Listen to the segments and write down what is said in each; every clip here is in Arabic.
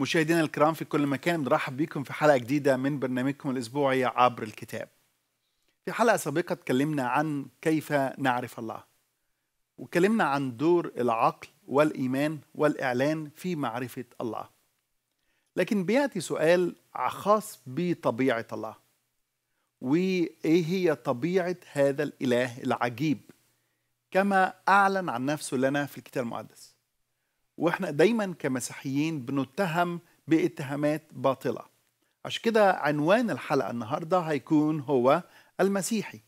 مشاهدينا الكرام في كل مكان نرحب بكم في حلقه جديده من برنامجكم الاسبوعي عبر الكتاب. في حلقه سابقه اتكلمنا عن كيف نعرف الله. واتكلمنا عن دور العقل والايمان والاعلان في معرفه الله. لكن بياتي سؤال خاص بطبيعه الله. وايه هي طبيعه هذا الاله العجيب؟ كما اعلن عن نفسه لنا في الكتاب المقدس. واحنا دايما كمسيحيين بنتهم باتهامات باطله عشان كده عنوان الحلقه النهارده هيكون هو المسيحي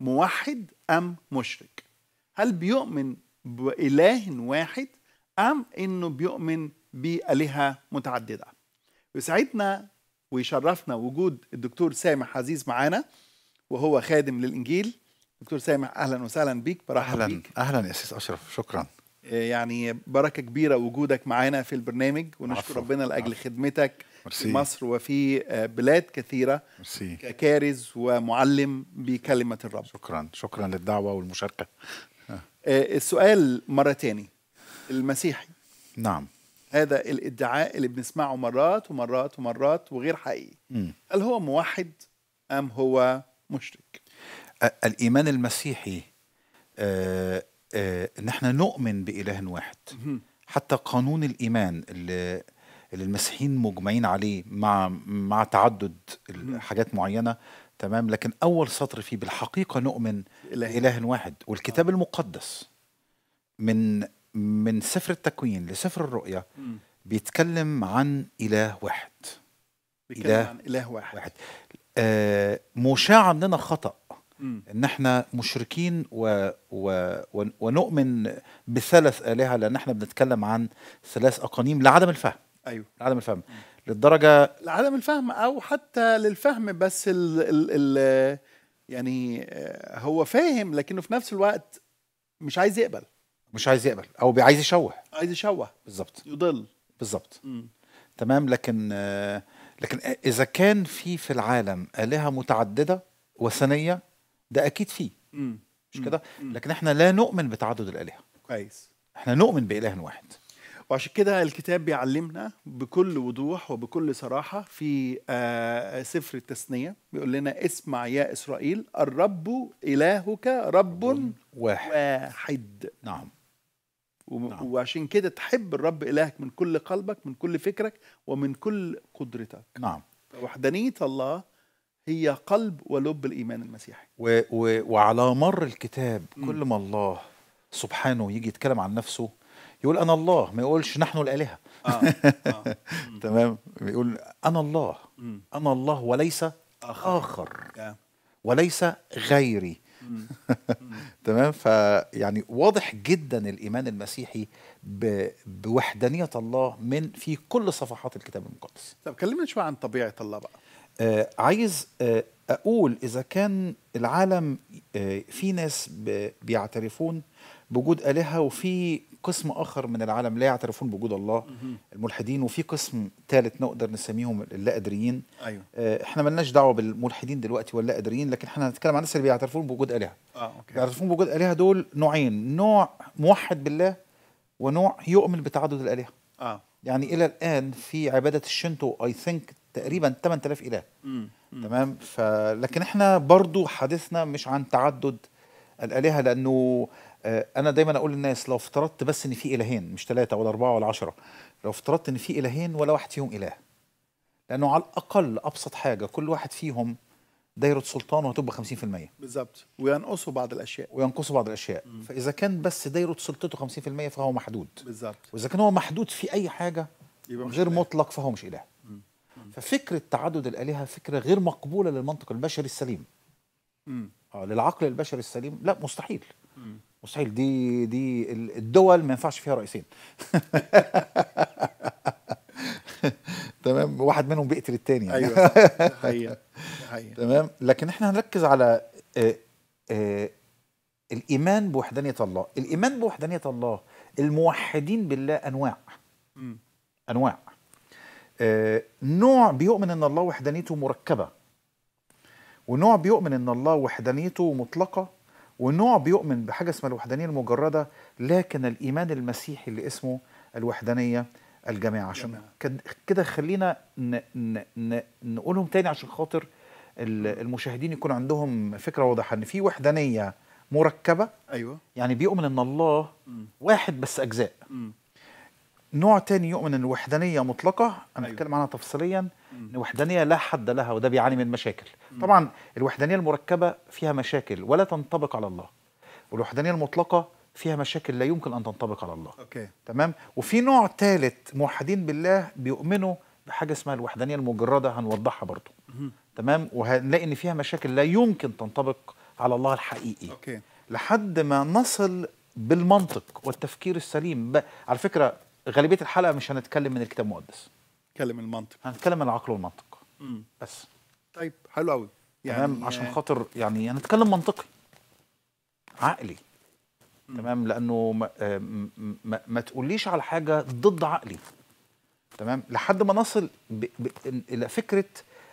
موحد ام مشرك هل بيؤمن باله واحد ام انه بيؤمن بالهه متعدده ويسعدنا ويشرفنا وجود الدكتور سامح عزيز معانا وهو خادم للانجيل دكتور سامح اهلا وسهلا بيك برحب اهلا بيك. اهلا يا سيس اشرف شكرا يعني بركه كبيره وجودك معانا في البرنامج ونشكر عفو. ربنا لاجل عفو. خدمتك مرسي. في مصر وفي آه، بلاد كثيره مرسي. ككارز ومعلم بكلمه الرب شكرا شكرا للدعوه والمشاركه آه، السؤال مره تاني المسيحي نعم هذا الادعاء اللي بنسمعه مرات ومرات ومرات وغير حقيقي م. هل هو موحد ام هو مشرك الايمان المسيحي آه آه، ان احنا نؤمن باله واحد حتى قانون الايمان اللي اللي المسيحيين مجمعين عليه مع مع تعدد حاجات معينه تمام لكن اول سطر فيه بالحقيقه نؤمن إله, واحد والكتاب آه. المقدس من من سفر التكوين لسفر الرؤيا بيتكلم عن اله واحد بيتكلم إله عن اله واحد, واحد. آه مشاع عندنا خطأ ان احنا مشركين و... و... ونؤمن بثلاث الهه لان احنا بنتكلم عن ثلاث اقانيم لعدم الفهم ايوه لعدم الفهم للدرجه لعدم الفهم او حتى للفهم بس ال... ال... ال... يعني آه، هو فاهم لكنه في نفس الوقت مش عايز يقبل مش عايز يقبل او عايز يشوه عايز يشوه بالظبط يضل بالظبط تمام لكن آه، لكن اذا كان في في العالم الهه متعدده وثنيه ده اكيد فيه مم. مش كده لكن احنا لا نؤمن بتعدد الالهه كويس احنا نؤمن باله واحد وعشان كده الكتاب بيعلمنا بكل وضوح وبكل صراحة في آه، سفر التثنية بيقول لنا اسمع يا إسرائيل الرب إلهك رب, رب واحد. واحد نعم. نعم وعشان كده تحب الرب إلهك من كل قلبك من كل فكرك ومن كل قدرتك نعم وحدانية الله هي قلب ولب الإيمان المسيحي و و وعلى مر الكتاب م. كل ما الله سبحانه يجي يتكلم عن نفسه يقول أنا الله ما يقولش نحن الآلهة آه. آه. تمام يقول أنا الله م. أنا الله وليس آخر, آخر. وليس غيري تمام فيعني واضح جدا الايمان المسيحي ب... بوحدانيه الله من في كل صفحات الكتاب المقدس طب كلمنا شويه عن طبيعه الله بقى آه، عايز آه، اقول اذا كان العالم آه، في ناس بيعترفون بوجود الهه وفي قسم اخر من العالم لا يعترفون بوجود الله الملحدين وفي قسم ثالث نقدر نسميهم اللا قادرين ايوه احنا ملناش دعوه بالملحدين دلوقتي ولا قادرين لكن احنا هنتكلم عن الناس اللي بيعترفون بوجود الهه اه اوكي بيعترفون بوجود الهه دول نوعين نوع موحد بالله ونوع يؤمن بتعدد الالهه اه يعني الى الان في عباده الشنتو اي ثينك تقريبا 8000 اله تمام ف لكن احنا برضو حديثنا مش عن تعدد الالهه لانه آه، انا دايما اقول للناس لو افترضت بس ان في الهين مش ثلاثه ولا اربعه ولا عشرة لو افترضت ان في الهين ولا واحد فيهم اله لانه على الاقل ابسط حاجه كل واحد فيهم دايره سلطانه هتبقى 50% بالظبط وينقصوا بعض الاشياء وينقصوا بعض الاشياء مم. فاذا كان بس دايره سلطته 50% فهو محدود بالظبط واذا كان هو محدود في اي حاجه يبقى غير مطلق فهو مش اله ففكره تعدد الالهه فكره غير مقبوله للمنطق البشري السليم م. اه للعقل البشري السليم لا مستحيل م. مستحيل دي دي الدول ما ينفعش فيها رئيسين تمام واحد منهم بيقتل الثاني يعني. ايوه تمام لكن احنا هنركز على آآ آه، آآ آه، الايمان بوحدانيه الله الايمان بوحدانيه الله الموحدين بالله انواع م. انواع آه، نوع بيؤمن ان الله وحدانيته مركبه ونوع بيؤمن ان الله وحدانيته مطلقه ونوع بيؤمن بحاجه اسمها الوحدانيه المجرده لكن الايمان المسيحي اللي اسمه الوحدانيه الجامعه عشان كده خلينا نقولهم تاني عشان خاطر المشاهدين يكون عندهم فكره واضحه ان في وحدانيه مركبه ايوه يعني بيؤمن ان الله واحد بس اجزاء م. نوع تاني يؤمن ان الوحدانيه مطلقه انا أيوة. عنها تفصيليا ان الوحدانيه لا حد لها وده بيعاني من مشاكل م. طبعا الوحدانيه المركبه فيها مشاكل ولا تنطبق على الله والوحدانيه المطلقه فيها مشاكل لا يمكن ان تنطبق على الله أوكي. تمام وفي نوع ثالث موحدين بالله بيؤمنوا بحاجه اسمها الوحدانيه المجرده هنوضحها برضو م. تمام وهنلاقي ان فيها مشاكل لا يمكن تنطبق على الله الحقيقي أوكي. لحد ما نصل بالمنطق والتفكير السليم على فكره غالبيه الحلقه مش هنتكلم من الكتاب المقدس نتكلم المنطق هنتكلم من العقل والمنطق مم. بس طيب حلو قوي يعني تمام عشان خاطر يعني هنتكلم منطقي عقلي مم. تمام لانه ما, آه، ما, ما تقوليش على حاجه ضد عقلي تمام لحد ما نصل ب... ب... الى فكره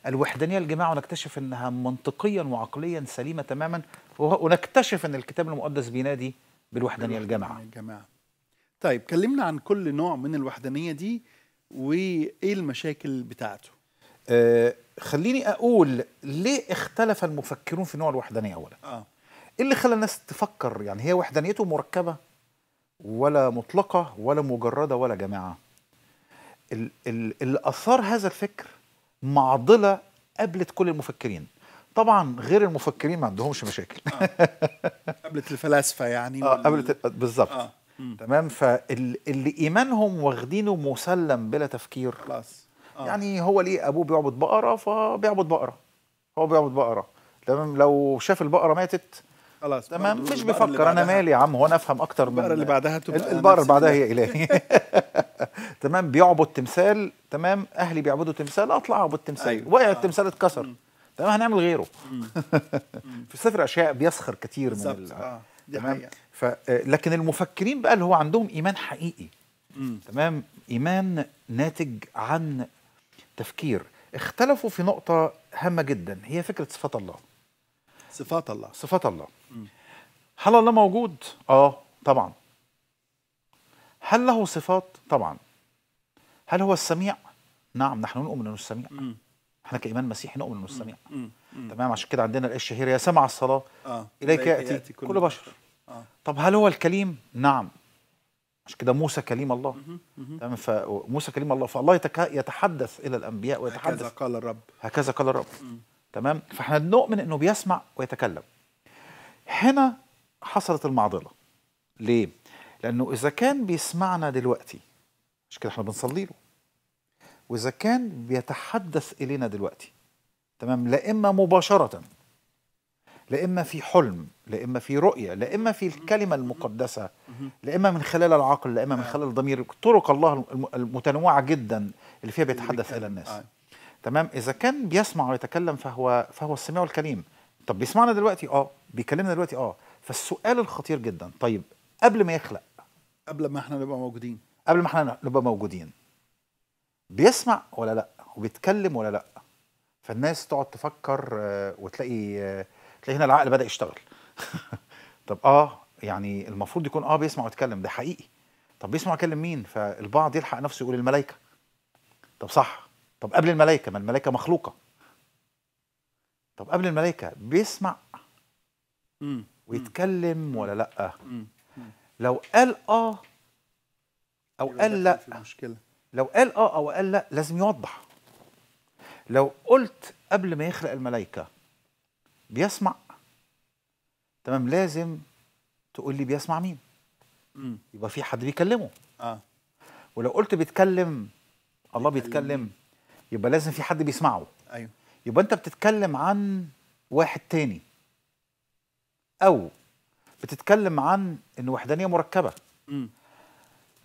الوحدانيه الجماعه ونكتشف انها منطقيا وعقليا سليمه تماما ونكتشف ان الكتاب المقدس بينادي بالوحدانيه الجماعه الجماعه طيب كلمنا عن كل نوع من الوحدانية دي وإيه المشاكل بتاعته آه خليني أقول ليه اختلف المفكرون في نوع الوحدانية أولا آه. إيه اللي خلى الناس تفكر يعني هي وحدانيته مركبة ولا مطلقة ولا مجردة ولا جماعة اللي أثار هذا الفكر معضلة قابلت كل المفكرين طبعا غير المفكرين ما عندهمش مشاكل آه. قبلت الفلاسفه يعني آه قبلت بالظبط آه. تمام فاللي ايمانهم واخدينه مسلم بلا تفكير خلاص آه. يعني هو ليه ابوه بيعبد بقره فبيعبد بقره هو بيعبد بقره تمام لو شاف البقره ماتت خلاص تمام مش بفكر انا مالي يا عم هو انا افهم اكتر من البقره اللي بعدها تبقى البقره اللي بعدها هي الهي تمام بيعبد تمثال تمام اهلي بيعبدوا تمثال اطلع اعبد تمثال أيوة. وقع آه. التمثال اتكسر تمام هنعمل غيره في سفر اشياء بيسخر كتير من ال... آه. دي حقيقة ف... آه، لكن المفكرين بقى اللي هو عندهم ايمان حقيقي مم. تمام ايمان ناتج عن تفكير اختلفوا في نقطه هامه جدا هي فكره صفات الله صفات الله صفات الله هل الله موجود اه طبعا هل له صفات طبعا هل هو السميع نعم نحن نؤمن انه السميع مم. احنا كايمان مسيحي نؤمن انه السميع تمام عشان كده عندنا الايه الشهيره يا سمع الصلاه آه. اليك ياتي, يأتي كل, كل بشر آه. طب هل هو الكليم نعم عشان كده موسى كليم الله تمام فموسى كليم الله فالله يتحدث الى الانبياء ويتحدث هكذا قال الرب هكذا قال الرب تمام فاحنا بنؤمن انه بيسمع ويتكلم هنا حصلت المعضله ليه لانه اذا كان بيسمعنا دلوقتي مش كده احنا بنصلي له واذا كان بيتحدث الينا دلوقتي تمام لا اما مباشره لا اما في حلم لا اما في رؤيه لا اما في الكلمه المقدسه لا اما من خلال العقل لا اما من آه. خلال الضمير طرق الله المتنوعه جدا اللي فيها بيتحدث الى الناس آه. تمام اذا كان بيسمع ويتكلم فهو فهو السميع الكريم طب بيسمعنا دلوقتي اه بيكلمنا دلوقتي اه فالسؤال الخطير جدا طيب قبل ما يخلق قبل ما احنا نبقى موجودين قبل ما احنا نبقى موجودين بيسمع ولا لا وبيتكلم ولا لا فالناس تقعد تفكر آه، وتلاقي آه، تلاقي هنا العقل بدا يشتغل طب اه يعني المفروض يكون اه بيسمع ويتكلم ده حقيقي طب بيسمع ويتكلم مين فالبعض يلحق نفسه يقول الملائكه طب صح طب قبل الملائكه ما الملائكه مخلوقه طب قبل الملائكه بيسمع ويتكلم ولا لا لو قال اه او قال لا مشكله لو قال اه او قال لا لازم يوضح لو قلت قبل ما يخلق الملائكه بيسمع تمام لازم تقول لي بيسمع مين يبقى في حد بيكلمه اه ولو قلت بيتكلم الله بيتكلم يبقى لازم في حد بيسمعه ايوه يبقى انت بتتكلم عن واحد تاني او بتتكلم عن ان وحدانيه مركبه مم.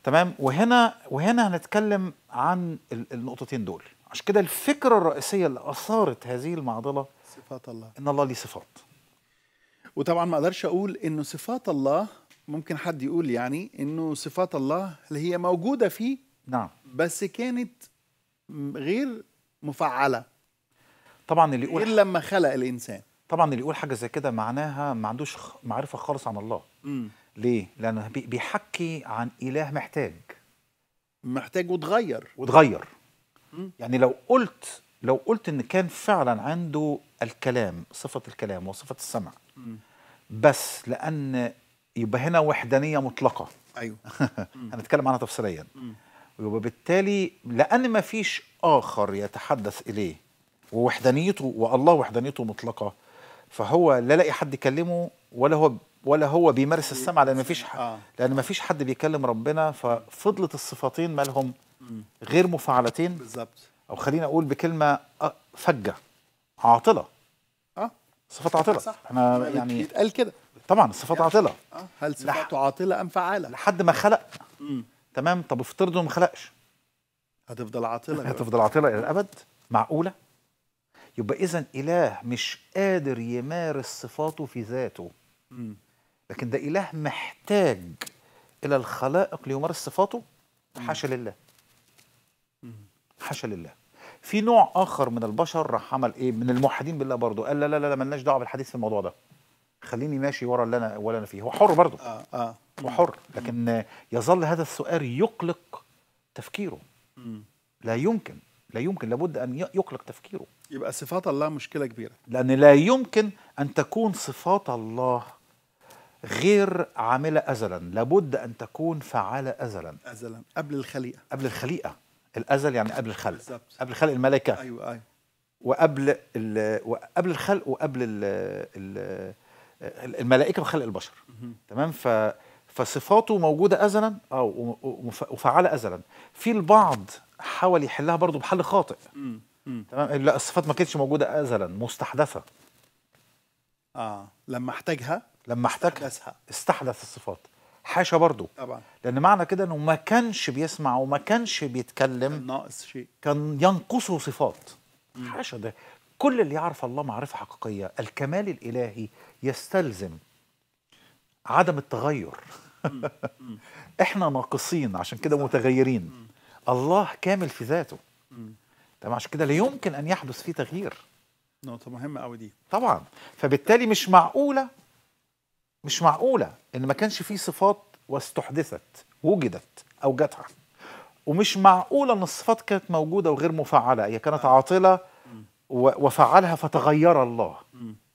تمام وهنا وهنا هنتكلم عن النقطتين دول عشان كده الفكره الرئيسيه اللي اثارت هذه المعضله صفات الله ان الله ليه صفات وطبعا ما اقدرش اقول انه صفات الله ممكن حد يقول يعني انه صفات الله اللي هي موجوده فيه نعم بس كانت غير مفعله طبعا اللي يقول غير لما خلق الانسان طبعا اللي يقول حاجه زي كده معناها ما عندوش معرفه خالص عن الله امم ليه؟ لأنه بيحكي عن إله محتاج محتاج وتغير وتغير يعني لو قلت لو قلت إن كان فعلا عنده الكلام صفة الكلام وصفة السمع م. بس لأن يبقى هنا وحدانية مطلقة أيوه هنتكلم عنها تفصيليا وبالتالي لأن ما فيش آخر يتحدث إليه ووحدانيته والله وحدانيته مطلقة فهو لا لاقي حد يكلمه ولا هو ولا هو بيمارس السمع لان مفيش حد آه. لان مفيش حد بيكلم ربنا ففضلت الصفتين مالهم غير مفعلتين بالظبط او خلينا اقول بكلمه آه، فجه عاطله اه صفات عاطله صح. احنا يعني, يعني بيتقال كده طبعا الصفات يعني. عاطله آه. هل صفاته لح... عاطله ام فعاله لحد ما خلق مم. تمام طب افترضوا ما خلقش هتفضل عاطله هتفضل عاطله الى الابد معقوله يبقى اذا اله مش قادر يمارس صفاته في ذاته مم. لكن ده إله محتاج إلى الخلائق ليمارس صفاته حاشا لله حاشا لله في نوع آخر من البشر راح عمل إيه من الموحدين بالله برضه قال لا لا لا, ملناش دعوة بالحديث في الموضوع ده خليني ماشي ورا اللي أنا ولا أنا فيه هو حر برضه آه آه هو حر لكن يظل هذا السؤال يقلق تفكيره لا يمكن لا يمكن لابد أن يقلق تفكيره يبقى صفات الله مشكلة كبيرة لأن لا يمكن أن تكون صفات الله غير عامله ازلا لابد ان تكون فعاله ازلا ازلا قبل الخليقه قبل الخليقه الازل يعني قبل الخلق بالزبط. قبل خلق الملائكه ايوه ايوه وقبل وقبل الخلق وقبل ال ال الملائكه وخلق البشر تمام ف فصفاته موجوده ازلا اه وفعاله ازلا في البعض حاول يحلها برضه بحل خاطئ تمام لا الصفات ما كانتش موجوده ازلا مستحدثه اه لما احتاجها لما احتكى استحدث الصفات حاشا برضه طبعا لان معنى كده انه ما كانش بيسمع وما كانش بيتكلم كان ناقص شيء كان ينقصه صفات حاشا ده كل اللي يعرف الله معرفه حقيقيه الكمال الالهي يستلزم عدم التغير احنا ناقصين عشان كده متغيرين الله كامل في ذاته تمام عشان كده لا يمكن ان يحدث فيه تغيير نقطه مهمه قوي دي طبعا فبالتالي مش معقوله مش معقولة إن ما كانش فيه صفات واستحدثت وجدت أوجدها ومش معقولة إن الصفات كانت موجودة وغير مفعلة هي كانت آه. عاطلة وفعلها فتغير الله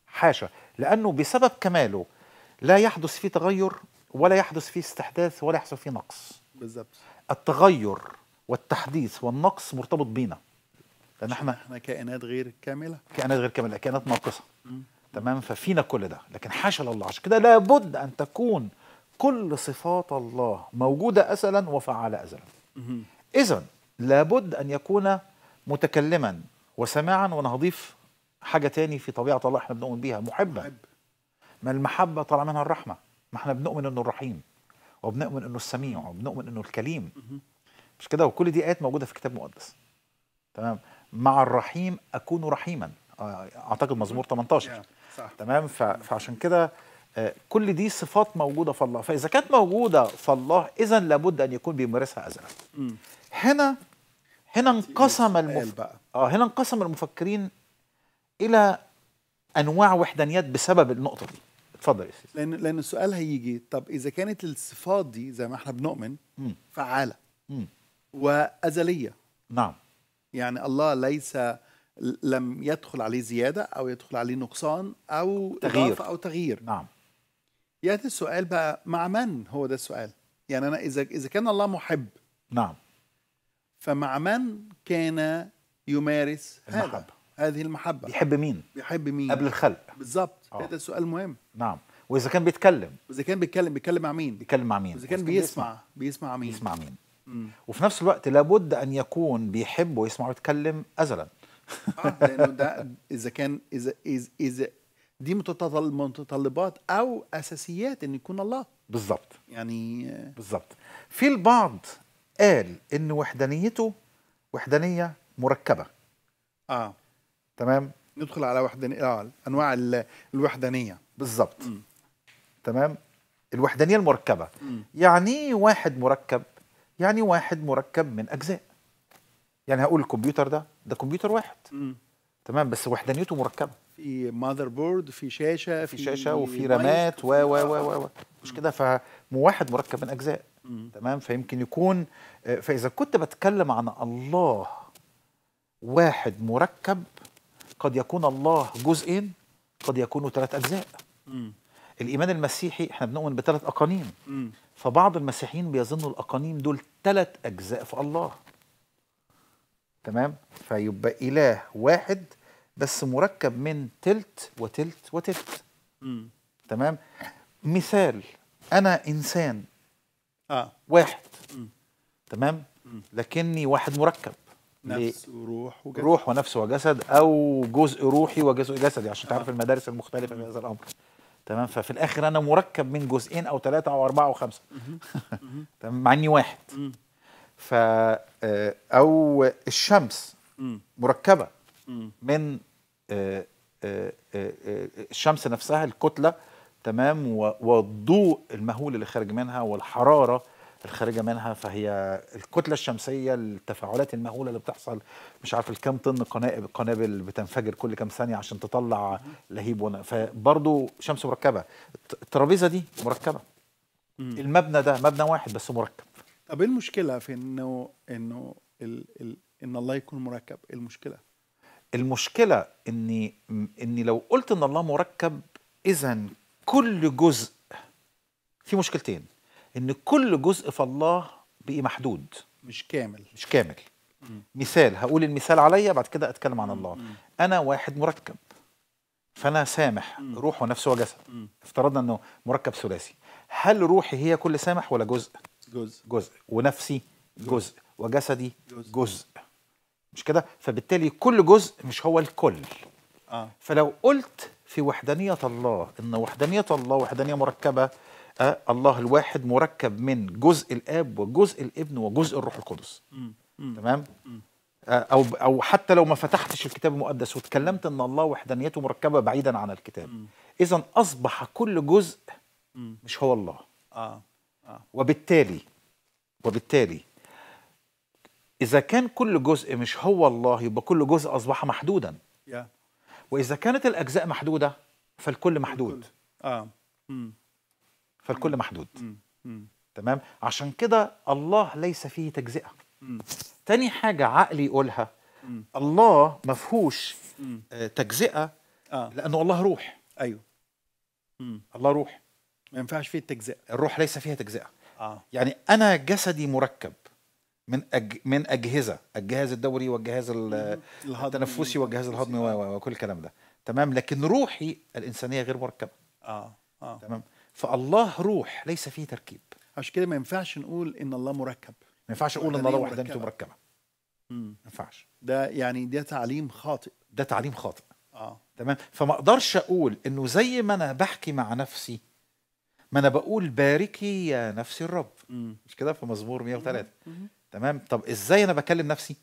حاشا لأنه بسبب كماله لا يحدث فيه تغير ولا يحدث فيه استحداث ولا يحصل فيه نقص بالظبط التغير والتحديث والنقص مرتبط بينا لان احنا احنا كائنات غير كامله كائنات غير كامله كائنات ناقصه تمام ففينا كل ده لكن حاشا لله عشان كده لابد ان تكون كل صفات الله موجوده اسلا وفعاله ازلا اذا لابد ان يكون متكلما وسماعا وانا هضيف حاجه تاني في طبيعه الله احنا بنؤمن بيها محبه محب. ما المحبه طالع منها الرحمه ما احنا بنؤمن انه الرحيم وبنؤمن انه السميع وبنؤمن انه الكليم مش كده وكل دي ايات موجوده في كتاب مقدس تمام مع الرحيم اكون رحيما آه، اعتقد مزمور 18 صح. تمام فعشان كده آه، كل دي صفات موجوده في الله فاذا كانت موجوده في الله اذا لابد ان يكون بيمارسها ازلا هنا هنا انقسم المف... اه هنا انقسم المفكرين الى انواع وحدانيات بسبب النقطه دي اتفضل يا سيدي لان لان السؤال هيجي طب اذا كانت الصفات دي زي ما احنا بنؤمن مم. فعاله مم. وازليه نعم يعني الله ليس لم يدخل عليه زيادة أو يدخل عليه نقصان أو تغيير أو تغيير نعم يأتي السؤال بقى مع من هو ده السؤال يعني أنا إذا إذا كان الله محب نعم فمع من كان يمارس المحبة. هذا هذه المحبة بيحب مين؟ بيحب مين؟ قبل الخلق بالظبط آه. هذا السؤال مهم نعم وإذا كان بيتكلم وإذا كان بيتكلم بيتكلم مع مين؟ بيتكلم مع مين؟ إذا كان, كان بيسمع بيسمع مين؟ بيسمع مين؟ مم. وفي نفس الوقت لابد أن يكون بيحب ويسمع ويتكلم أزلاً اه لانه ده اذا كان اذا اذا, إذا دي متطلبات او اساسيات ان يكون الله بالظبط يعني بالظبط في البعض قال ان وحدانيته وحدانيه مركبه اه تمام ندخل على وحدانيه اه انواع الوحدانيه بالظبط تمام الوحدانيه المركبه م. يعني واحد مركب يعني واحد مركب من اجزاء يعني هقول الكمبيوتر ده ده كمبيوتر واحد مم. تمام بس وحدانيته مركبه في ماذر بورد في شاشه في, في شاشه وفي رامات و و و و مش كده فواحد مركب من اجزاء مم. تمام فيمكن يكون آه، فاذا كنت بتكلم عن الله واحد مركب قد يكون الله جزئين قد يكونوا ثلاث اجزاء مم. الايمان المسيحي احنا بنؤمن بثلاث اقانيم مم. فبعض المسيحيين بيظنوا الاقانيم دول ثلاث اجزاء في الله تمام فيبقى اله واحد بس مركب من تلت وتلت وتلت م. تمام مثال انا انسان آه. واحد م. تمام م. لكني واحد مركب نفس وروح وجسد روح ونفس وجسد او جزء روحي وجزء جسدي عشان تعرف آه. المدارس المختلفه في هذا الامر تمام ففي الاخر انا مركب من جزئين او ثلاثه او اربعه او خمسه تمام مع اني واحد ف آه، او الشمس مركبه من آه، آه، الشمس نفسها الكتله تمام والضوء المهول اللي خارج منها والحراره الخارجه منها فهي الكتله الشمسيه التفاعلات المهوله اللي بتحصل مش عارف الكام طن قنابل قنابل بتنفجر كل كام ثانيه عشان تطلع لهيب ونق. فبرضه شمس مركبه الترابيزه دي مركبه المبنى ده مبنى واحد بس مركب طب إيه المشكله في انه انه ال ال ان الله يكون مركب إيه المشكله المشكله اني اني لو قلت ان الله مركب اذا كل جزء في مشكلتين ان كل جزء في الله بقي محدود مش كامل مش كامل مم. مثال هقول المثال عليا بعد كده اتكلم عن الله مم. انا واحد مركب فانا سامح مم. روح ونفس وجسد افترضنا انه مركب ثلاثي هل روحي هي كل سامح ولا جزء جزء جزء ونفسي جزء, جزء. وجسدي جزء. جزء مش كده فبالتالي كل جزء مش هو الكل آه. فلو قلت في وحدانية الله إن وحدانية الله وحدانية مركبة آه الله الواحد مركب من جزء الاب وجزء الابن وجزء الروح القدس م. م. تمام م. آه، او او حتى لو ما فتحتش الكتاب المقدس واتكلمت ان الله وحدانيته مركبه بعيدا عن الكتاب اذا اصبح كل جزء مش هو الله آه. وبالتالي وبالتالي إذا كان كل جزء مش هو الله يبقى كل جزء أصبح محدودا وإذا كانت الأجزاء محدودة فالكل محدود فالكل محدود آه. تمام عشان كده الله ليس فيه تجزئة تاني حاجة عقلي يقولها الله مفهوش آه، تجزئة آه. لأنه الله روح أيوه الله روح ما ينفعش فيه التجزئه الروح ليس فيها تجزئه آه. يعني انا جسدي مركب من أج... من اجهزه الجهاز الدوري والجهاز التنفسي والجهاز الهضمي و... وكل الكلام ده تمام لكن روحي الانسانيه غير مركبه اه اه تمام فالله روح ليس فيه تركيب عشان كده ما ينفعش نقول ان الله مركب ما ينفعش اقول ان الله وحدانيته مركبه ما ينفعش ده يعني ده تعليم خاطئ ده تعليم خاطئ اه تمام فما اقدرش اقول انه زي ما انا بحكي مع نفسي ما انا بقول باركي يا نفسي الرب مم. مش كده في مزمور 103 تمام طب ازاي انا بكلم نفسي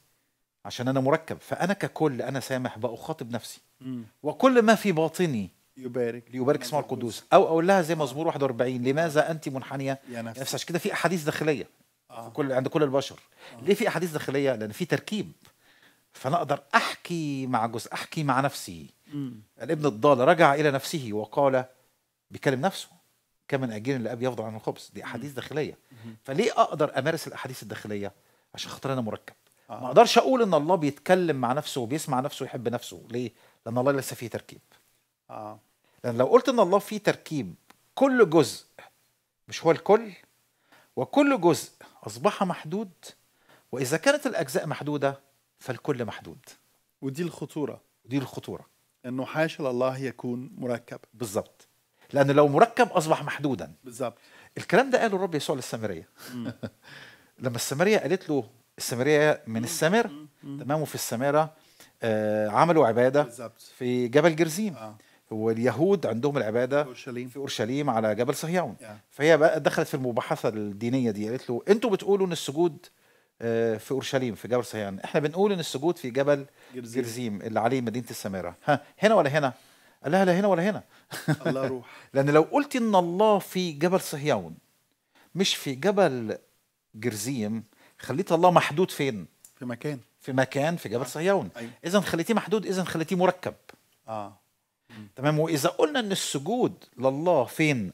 عشان انا مركب فانا ككل انا سامح بخاطب نفسي مم. وكل ما في باطني يبارك ليبارك اسمه القدوس او اقول لها زي مزمور 41 لماذا انت منحنيه يا نفسي نفس عشان كده في احاديث داخليه آه. كل عند كل البشر آه. ليه في احاديث داخليه لان في تركيب فانا اقدر احكي مع جزء احكي مع نفسي مم. الابن الضال رجع الى نفسه وقال بيكلم نفسه كمن اجين الاب يفضل عن الخبز دي احاديث داخليه فليه اقدر امارس الاحاديث الداخليه عشان خاطر انا مركب آه. ما اقدرش اقول ان الله بيتكلم مع نفسه وبيسمع نفسه ويحب نفسه ليه لان الله لسه فيه تركيب اه لان لو قلت ان الله فيه تركيب كل جزء مش هو الكل وكل جزء اصبح محدود واذا كانت الاجزاء محدوده فالكل محدود ودي الخطوره دي الخطوره انه حاشا لله يكون مركب بالظبط لانه لو مركب اصبح محدودا بالظبط الكلام ده قاله الرب يسوع للسامريه لما السامريه قالت له السامريه من السامر تمام وفي السامره آه عملوا عباده بالزبط. في جبل جرزيم آه. واليهود عندهم العباده أورشليم. في اورشليم على جبل صهيون yeah. فهي بقى دخلت في المباحثه الدينيه دي قالت له انتوا بتقولوا ان السجود آه في اورشليم في جبل صهيون احنا بنقول ان السجود في جبل جرزيم, جرزيم اللي عليه مدينه السامره ها هنا ولا هنا قال لها لا هنا ولا هنا الله روح لأن لو قلت إن الله في جبل صهيون مش في جبل جرزيم خليت الله محدود فين؟ في مكان في مكان في جبل آه. صهيون أيوة. إذا خليتيه محدود إذا خليتيه مركب آه تمام وإذا قلنا إن السجود لله فين؟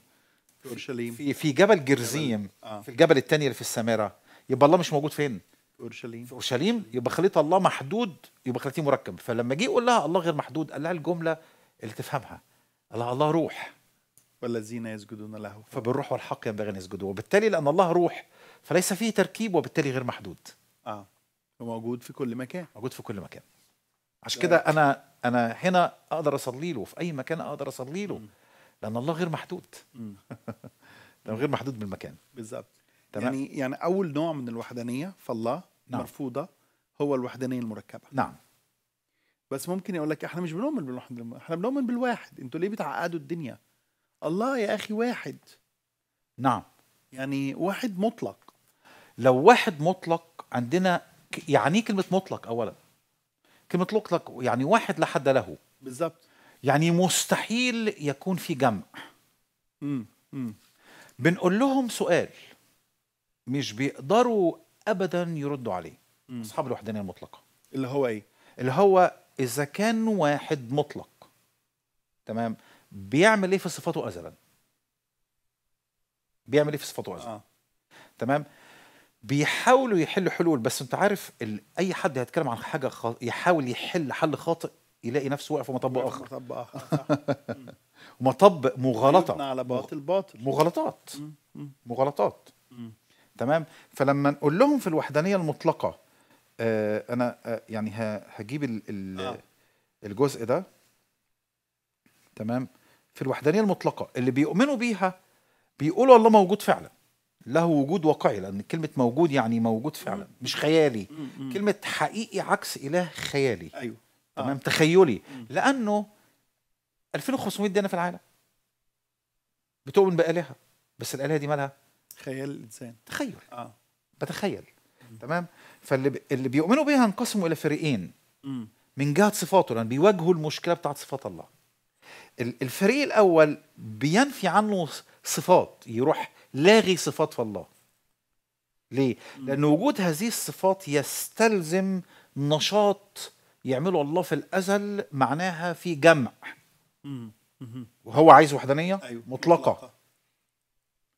في اورشليم في, في جبل جرزيم جبل. آه. في الجبل الثاني اللي في السامره يبقى الله مش موجود فين في اورشليم في اورشليم يبقى خليت الله محدود يبقى خليتيه مركب فلما جه يقول لها الله غير محدود قال لها الجمله اللي تفهمها الله الله روح والذين يسجدون له فبالروح والحق ينبغي ان يسجدوا وبالتالي لان الله روح فليس فيه تركيب وبالتالي غير محدود اه وموجود في كل مكان موجود في كل مكان عشان كده انا انا هنا اقدر اصلي له في اي مكان اقدر اصلي له لان الله غير محدود لانه غير محدود بالمكان بالظبط يعني يعني اول نوع من الوحدانيه فالله نعم. مرفوضه هو الوحدانيه المركبه نعم بس ممكن يقول لك احنا مش بنؤمن بالواحد احنا بنؤمن بالواحد انتوا ليه بتعقدوا الدنيا الله يا اخي واحد نعم يعني واحد مطلق لو واحد مطلق عندنا يعني ايه كلمه مطلق اولا كلمه مطلق يعني واحد لا حد له بالظبط يعني مستحيل يكون في جمع امم بنقول لهم سؤال مش بيقدروا ابدا يردوا عليه اصحاب الوحدانيه المطلقه اللي هو ايه اللي هو إذا كان واحد مطلق تمام بيعمل إيه في صفاته أزلا بيعمل إيه في صفاته أزلا آه. تمام بيحاولوا يحلوا حلول بس أنت عارف ال... أي حد هيتكلم عن حاجة خ... يحاول يحل حل خاطئ يلاقي نفسه واقف في مطب آخر مطب آخر مطب مغالطة على باطل باطل مغالطات مغالطات تمام فلما نقول لهم في الوحدانية المطلقة آه، انا آه، يعني هجيب ال آه. الجزء ده تمام في الوحدانيه المطلقه اللي بيؤمنوا بيها بيقولوا الله موجود فعلا له وجود واقعي لان كلمه موجود يعني موجود فعلا مش خيالي كلمه حقيقي عكس اله خيالي ايوه تمام آه. تخيلي لانه 2500 ديانه في العالم بتؤمن بالهه بس الالهه دي مالها خيال الانسان تخيل اه بتخيل تمام فاللي اللي بيؤمنوا بها انقسموا الى فريقين من جهه صفاته لان يعني بيواجهوا المشكله بتاعت صفات الله الفريق الاول بينفي عنه صفات يروح لاغي صفات في الله ليه لان وجود هذه الصفات يستلزم نشاط يعمله الله في الازل معناها في جمع وهو عايز وحدانيه أيوة، مطلقه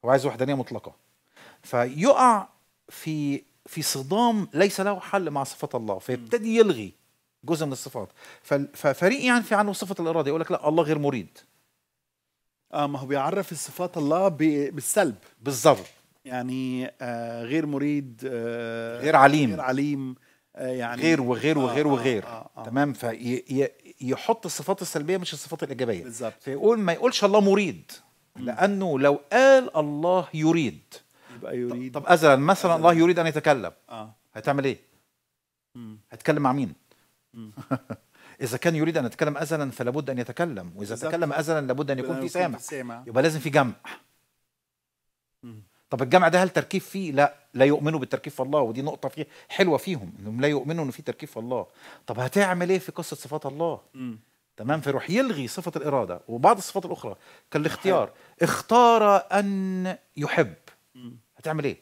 هو عايز وحدانيه مطلقه فيقع في في صدام ليس له حل مع صفات الله فيبتدي يلغي جزء من الصفات ففريق يعني في عنه صفه الاراده يقول لك لا الله غير مريد اه ما هو بيعرف الصفات الله بالسلب بالظبط يعني آه غير مريد آه غير عليم غير عليم آه، يعني غير وغير آه، وغير آه وغير آه آه تمام فيحط الصفات السلبيه مش الصفات الايجابيه بالظبط فيقول ما يقولش الله مريد لانه لو قال الله يريد يبقى يريد طب, طب أزلا مثلا أزل. الله يريد أن يتكلم آه. هتعمل إيه؟ مم. هتكلم مع مين؟ إذا كان يريد أن يتكلم أزلا فلا بد أن يتكلم وإذا بالزبط. تكلم أزلا لابد أن يكون في سامع يبقى لازم في جمع مم. طب الجمع ده هل تركيب فيه؟ لا لا يؤمنوا بالتركيب في الله ودي نقطة فيه حلوة فيهم انهم لا يؤمنوا ان في تركيب في الله. طب هتعمل ايه في قصة صفات الله؟ مم. تمام فيروح يلغي صفة الإرادة وبعض الصفات الأخرى كالاختيار اختار أن يحب مم. بتعمل ايه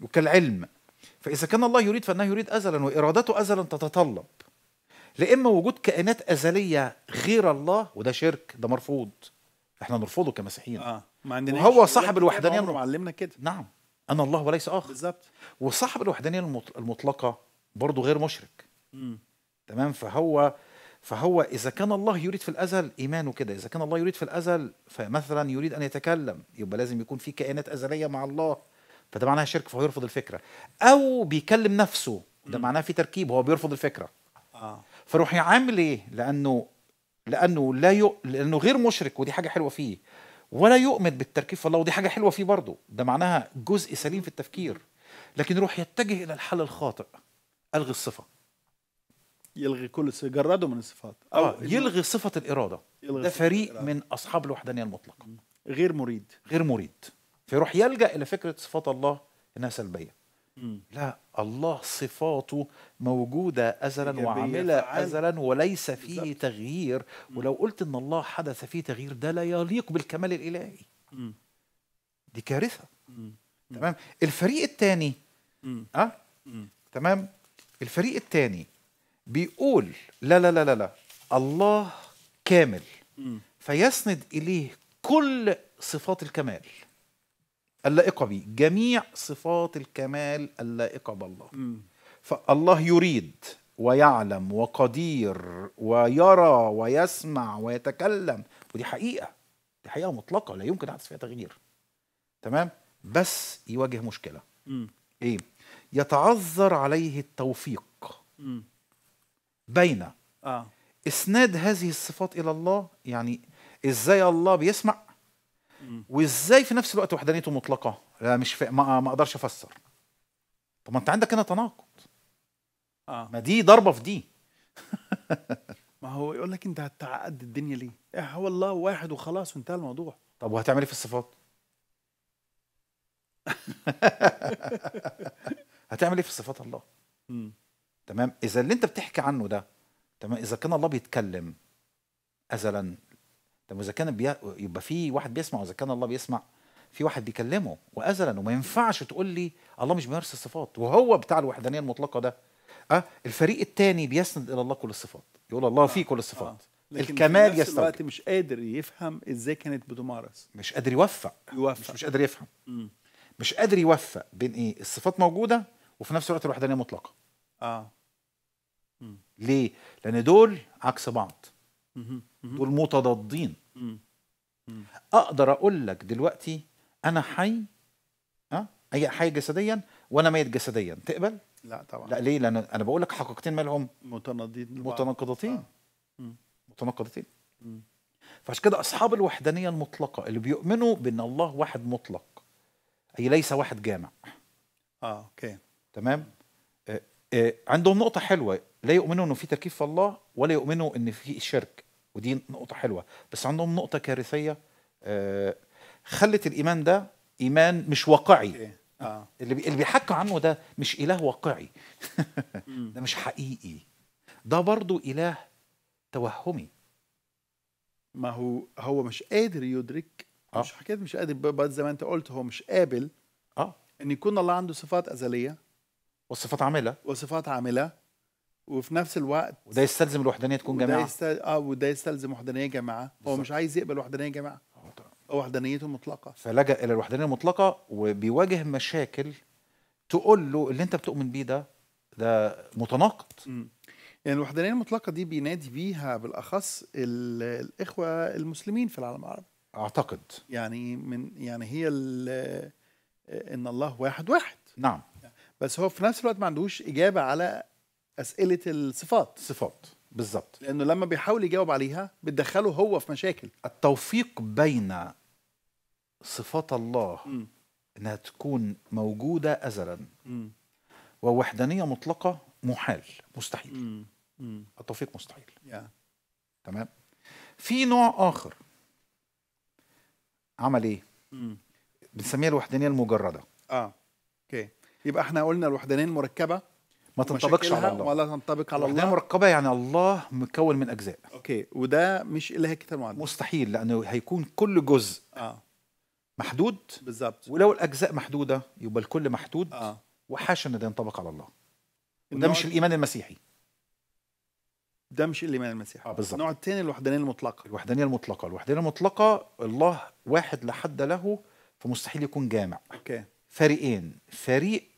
وكالعلم فاذا كان الله يريد فانه يريد ازلا وارادته ازلا تتطلب لا اما وجود كائنات ازليه غير الله وده شرك ده مرفوض احنا نرفضه كمسيحيين اه ما عندناش وهو صاحب الوحدانيه المطلقه ما علمنا كده نعم انا الله وليس اخر بالظبط وصاحب الوحدانيه المطلقه برضه غير مشرك م. تمام فهو فهو اذا كان الله يريد في الازل ايمانه كده اذا كان الله يريد في الازل فمثلا يريد ان يتكلم يبقى لازم يكون في كائنات ازليه مع الله فده معناها شرك فهو يرفض الفكره او بيكلم نفسه ده معناه في تركيب هو بيرفض الفكره اه فروح يعامل ايه لانه لانه لا ي... لانه غير مشرك ودي حاجه حلوه فيه ولا يؤمن بالتركيب في الله ودي حاجه حلوه فيه برضه ده معناها جزء سليم في التفكير لكن يروح يتجه الى الحل الخاطئ الغي الصفه يلغي كل يجرده من الصفات أو آه يلغي صفه الاراده يلغي ده فريق الإرادة. من اصحاب الوحدانيه المطلقه غير مريد غير مريد فيروح يلجأ إلى فكرة صفات الله إنها سلبية لا الله صفاته موجودة أزلا وعاملة أزلا وليس فيه تغيير ولو قلت إن الله حدث فيه تغيير ده لا يليق بالكمال الإلهي دي كارثة تمام الفريق الثاني أه؟ تمام الفريق الثاني بيقول لا لا لا لا لا الله كامل فيسند إليه كل صفات الكمال اللائقة به جميع صفات الكمال اللائقة بالله م. فالله يريد ويعلم وقدير ويرى ويسمع ويتكلم ودي حقيقة دي حقيقة مطلقة لا يمكن يحدث فيها تغيير تمام بس يواجه مشكلة م. ايه يتعذر عليه التوفيق م. بين آه. اسناد هذه الصفات الى الله يعني ازاي الله بيسمع وازاي في نفس الوقت وحدانيته مطلقه لا مش ما, ما اقدرش افسر طب ما انت عندك هنا تناقض آه. ما دي ضربه في دي ما هو يقول لك انت هتعقد الدنيا ليه إيه، هو الله واحد وخلاص وانتهى الموضوع طب وهتعمل ايه في الصفات هتعمل ايه في صفات الله م. تمام اذا اللي انت بتحكي عنه ده تمام اذا كان الله بيتكلم ازلا طب اذا كان بي... يبقى في واحد بيسمع واذا كان الله بيسمع في واحد بيكلمه وازلا وما ينفعش تقول لي الله مش بيمارس الصفات وهو بتاع الوحدانيه المطلقه ده أه الفريق الثاني بيسند الى الله كل الصفات يقول الله فيه كل الصفات آه. آه. لكن الكمال في نفس الوقت مش قادر يفهم ازاي كانت بتمارس مش قادر يوفق يوفق مش, مش قادر يفهم م. مش قادر يوفق بين ايه الصفات موجوده وفي نفس الوقت الوحدانيه مطلقه اه م. ليه لان دول عكس بعض م دول متضادين اقدر اقول لك دلوقتي انا حي ها أه؟ اي حي جسديا وانا ميت جسديا تقبل لا طبعا لا ليه لان انا بقول لك حقيقتين مالهم متناقضين متناقضتين آه. متناقضتين فعشان كده اصحاب الوحدانيه المطلقه اللي بيؤمنوا بان الله واحد مطلق اي ليس واحد جامع اه اوكي تمام آه، آه، عندهم نقطه حلوه لا يؤمنوا انه في تركيب في الله ولا يؤمنوا ان في شرك ودي نقطة حلوة بس عندهم نقطة كارثية آه، خلت الإيمان ده إيمان مش واقعي إيه؟ آه. اللي اللي بيحكوا عنه ده مش إله واقعي ده مش حقيقي ده برضو إله توهمي ما هو هو مش قادر يدرك آه. مش حكيت مش قادر بعد زي ما انت قلت هو مش قابل اه ان يكون الله عنده صفات ازليه وصفات عامله وصفات عامله وفي نفس الوقت وده يستلزم الوحدانيه تكون جماعه وده يستل... اه وده يستلزم وحدانيه جماعه هو مش عايز يقبل وحدانيه جماعه آه، وحدانيته مطلقه فلجأ الى الوحدانيه المطلقه وبيواجه مشاكل تقول له اللي انت بتؤمن بيه ده ده متناقض يعني الوحدانيه المطلقه دي بينادي بيها بالاخص الاخوه المسلمين في العالم العربي اعتقد يعني من يعني هي ان الله واحد واحد نعم بس هو في نفس الوقت ما عندوش اجابه على اسئله الصفات صفات بالظبط لانه لما بيحاول يجاوب عليها بتدخله هو في مشاكل التوفيق بين صفات الله م. انها تكون موجوده ازلا م. ووحدانيه مطلقه محال مستحيل م. م. التوفيق مستحيل yeah. تمام في نوع اخر عمل ايه بنسميها الوحدانيه المجرده اه اوكي يبقى احنا قلنا الوحدانيه المركبه ما تنطبقش على الله ولا تنطبق على الله مركبه يعني الله مكون من اجزاء اوكي وده مش اله كتاب معدل مستحيل لانه هيكون كل جزء اه محدود بالظبط ولو الاجزاء محدوده يبقى الكل محدود اه وحاشا ان ده ينطبق على الله ده مش الايمان المسيحي ده مش الايمان المسيحي اه بالظبط النوع الثاني الوحدانيه المطلقه الوحدانيه المطلقه الوحدانيه المطلقه الله واحد لا حد له فمستحيل يكون جامع اوكي فريقين فريق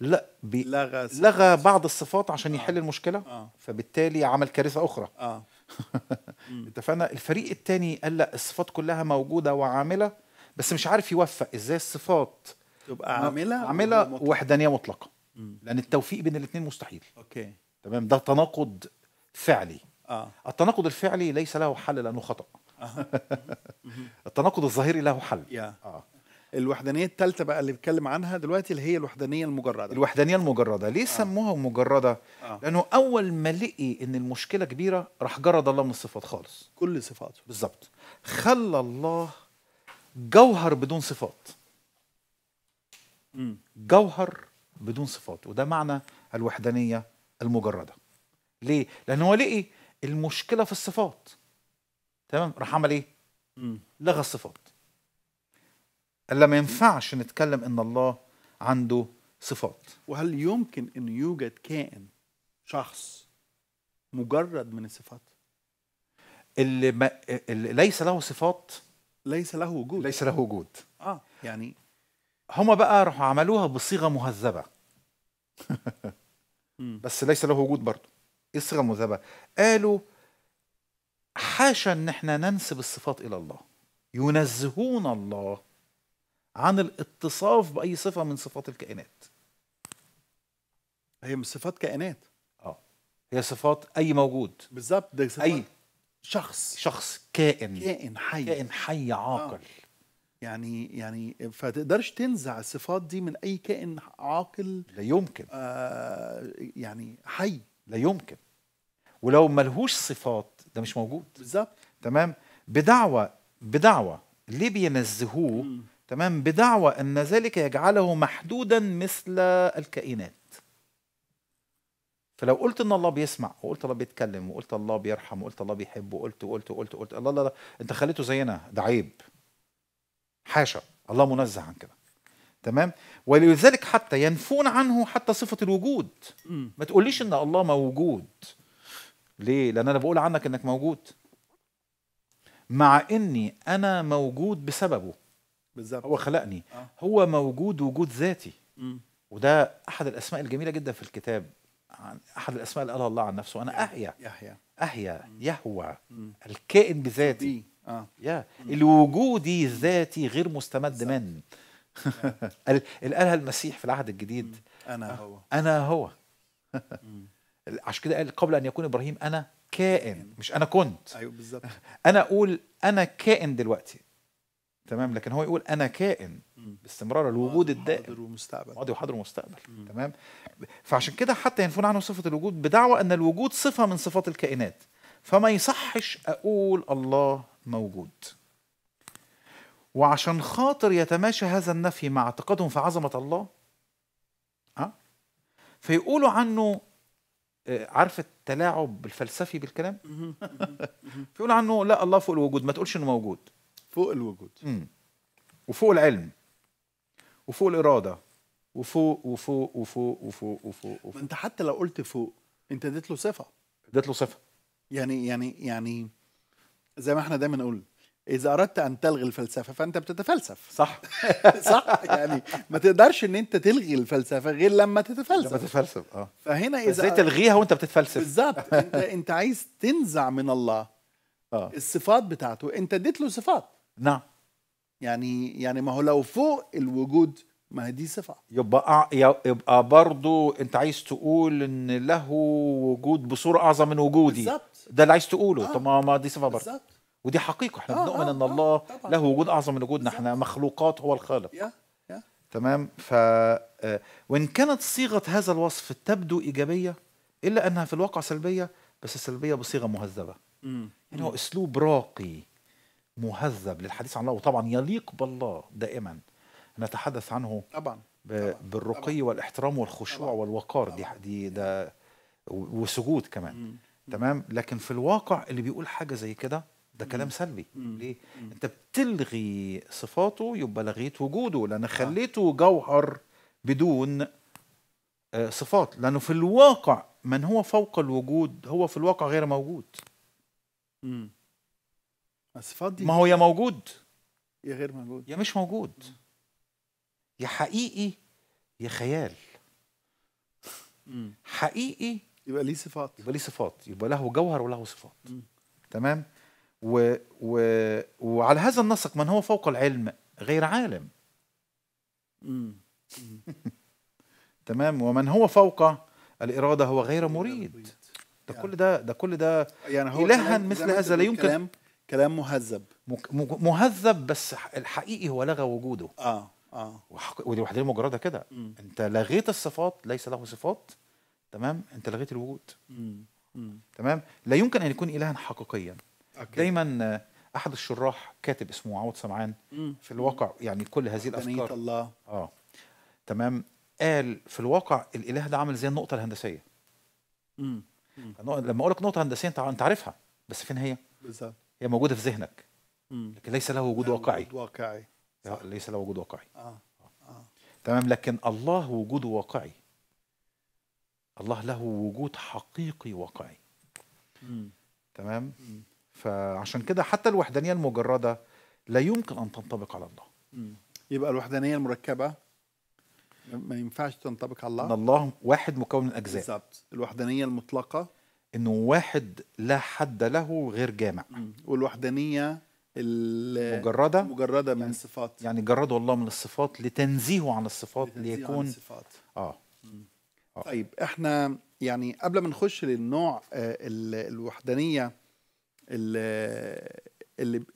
لا بي... لغى, لغى بعض الصفات عشان آه. يحل المشكله آه. فبالتالي عمل كارثه اخرى آه. اتفقنا الفريق الثاني قال لا الصفات كلها موجوده وعامله بس مش عارف يوفق ازاي الصفات تبقى عامله عامله وحدانيه مطلقه مم. لان التوفيق بين الاثنين مستحيل اوكي تمام ده تناقض فعلي آه. التناقض الفعلي ليس له حل لانه خطا آه. التناقض الظاهري له حل yeah. آه. الوحدانيه الثالثه بقى اللي بيتكلم عنها دلوقتي اللي هي الوحدانيه المجرده الوحدانيه المجرده ليه آه. سموها مجرده آه. لانه اول ما لقي ان المشكله كبيره راح جرد الله من الصفات خالص كل صفاته بالظبط خلى الله جوهر بدون صفات م. جوهر بدون صفات وده معنى الوحدانيه المجرده ليه لان هو لقي المشكله في الصفات تمام راح عمل ايه م. لغى الصفات الا ما ينفعش نتكلم ان الله عنده صفات وهل يمكن ان يوجد كائن شخص مجرد من الصفات اللي, ما اللي ليس له صفات ليس له وجود ليس له وجود اه يعني هما بقى راحوا عملوها بصيغه مهذبه بس ليس له وجود برضه ايه الصيغه المهذبه قالوا حاشا ان احنا ننسب الصفات الى الله ينزهون الله عن الاتصاف باي صفه من صفات الكائنات هي مش صفات كائنات اه هي صفات اي موجود بالظبط ده صفات اي شخص شخص كائن كائن حي كائن حي عاقل آه. يعني يعني فتقدرش تنزع الصفات دي من اي كائن عاقل لا يمكن آه يعني حي لا يمكن ولو ملهوش صفات ده مش موجود بالظبط تمام بدعوه بدعوه ليه بينزهوه مم. تمام بدعوى أن ذلك يجعله محدودا مثل الكائنات فلو قلت ان الله بيسمع وقلت الله بيتكلم وقلت الله بيرحم وقلت الله بيحب وقلت وقلت وقلت وقلت الله لا لا انت خليته زينا ده عيب حاشا الله منزه عن كده تمام ولذلك حتى ينفون عنه حتى صفه الوجود ما تقوليش ان الله موجود ليه لان انا بقول عنك انك موجود مع اني انا موجود بسببه بالظبط هو خلقني آه. هو موجود وجود ذاتي م. وده احد الاسماء الجميله جدا في الكتاب احد الاسماء اللي قالها الله عن نفسه انا احيا يحيا احيا يهوى الكائن بذاتي اه يا الوجودي الذاتي غير مستمد من قالها المسيح في العهد الجديد انا آه. هو انا هو عشان كده قال قبل ان يكون ابراهيم انا كائن مش انا كنت ايوه بالظبط انا اقول انا كائن دلوقتي تمام لكن هو يقول انا كائن باستمرار الوجود الدائم حاضر ومستقبل ماضي وحاضر ومستقبل تمام فعشان كده حتى ينفون عنه صفه الوجود بدعوى ان الوجود صفه من صفات الكائنات فما يصحش اقول الله موجود وعشان خاطر يتماشى هذا النفي مع اعتقادهم في عظمه الله ها أه؟ فيقولوا عنه آه، عارف التلاعب الفلسفي بالكلام فيقول عنه لا الله فوق الوجود ما تقولش انه موجود فوق الوجود مم. وفوق العلم وفوق الاراده وفوق وفوق وفوق وفوق وفوق, وفوق. انت حتى لو قلت فوق انت اديت له صفه اديت له صفه يعني يعني يعني زي ما احنا دايما نقول اذا اردت ان تلغي الفلسفه فانت بتتفلسف صح صح يعني ما تقدرش ان انت تلغي الفلسفه غير لما تتفلسف لما تتفلسف اه فهنا اذا ازاي تلغيها وانت بتتفلسف بالظبط انت انت عايز تنزع من الله آه. الصفات بتاعته انت اديت له صفات نعم يعني يعني ما هو لو فوق الوجود ما هي دي صفة يبقى يبقى برضو انت عايز تقول ان له وجود بصورة اعظم من وجودي بالزبط. ده اللي عايز تقوله آه. طب ما دي صفة برضو بالزبط. ودي حقيقة احنا آه بنؤمن آه ان آه. الله آه له وجود اعظم من وجودنا احنا مخلوقات هو الخالق يا يا تمام ف آه، وان كانت صيغة هذا الوصف تبدو ايجابية الا انها في الواقع سلبية بس سلبية بصيغة مهذبة امم يعني هو اسلوب راقي مهذب للحديث عن الله وطبعا يليق بالله دائما نتحدث عنه طبعا بالرقي طبعًا. والاحترام والخشوع طبعًا. والوقار طبعًا. دي ده وسجود كمان مم. تمام لكن في الواقع اللي بيقول حاجه زي كده ده كلام سلبي مم. ليه مم. انت بتلغي صفاته يبقى لغيت وجوده لان خليته جوهر بدون آه، صفات لانه في الواقع من هو فوق الوجود هو في الواقع غير موجود مم. بس فاضي ما هو يا موجود يا غير موجود يا مش موجود يا حقيقي يا خيال حقيقي يبقى ليه صفات يبقى ليه صفات يبقى له جوهر وله صفات تمام و... و... وعلى هذا النسق من هو فوق العلم غير عالم تمام ومن هو فوق الإرادة هو غير مريد ده كل يعني. ده ده كل ده يعني هو إلها مثل هذا لا يمكن كلام مهذب مهذب بس الحقيقي هو لغى وجوده اه اه ودي وحدة مجردة كده انت لغيت الصفات ليس له صفات تمام انت لغيت الوجود مم. مم. تمام لا يمكن ان يكون الها حقيقيا أكيد. دايما آه، احد الشراح كاتب اسمه عوض سمعان مم. في الواقع يعني كل هذه الافكار الله اه تمام قال في الواقع الاله ده عامل زي النقطه الهندسيه امم لما اقول لك نقطه هندسيه انت عارفها بس فين هي بالظبط هي موجوده في ذهنك لكن ليس له وجود واقعي واقعي ليس له وجود واقعي آه. آه. تمام لكن الله وجوده واقعي الله له وجود حقيقي واقعي تمام فعشان كده حتى الوحدانيه المجرده لا يمكن ان تنطبق على الله مم. يبقى الوحدانيه المركبه ما ينفعش تنطبق على الله ان الله واحد مكون من اجزاء بالظبط الوحدانيه المطلقه انه واحد لا حد له غير جامع والوحدانيه المجردة مجرده من يعني الصفات يعني جرده الله من الصفات لتنزيهه عن الصفات ليكون عن الصفات. آه. اه طيب احنا يعني قبل ما نخش للنوع آه، الوحدانيه اللي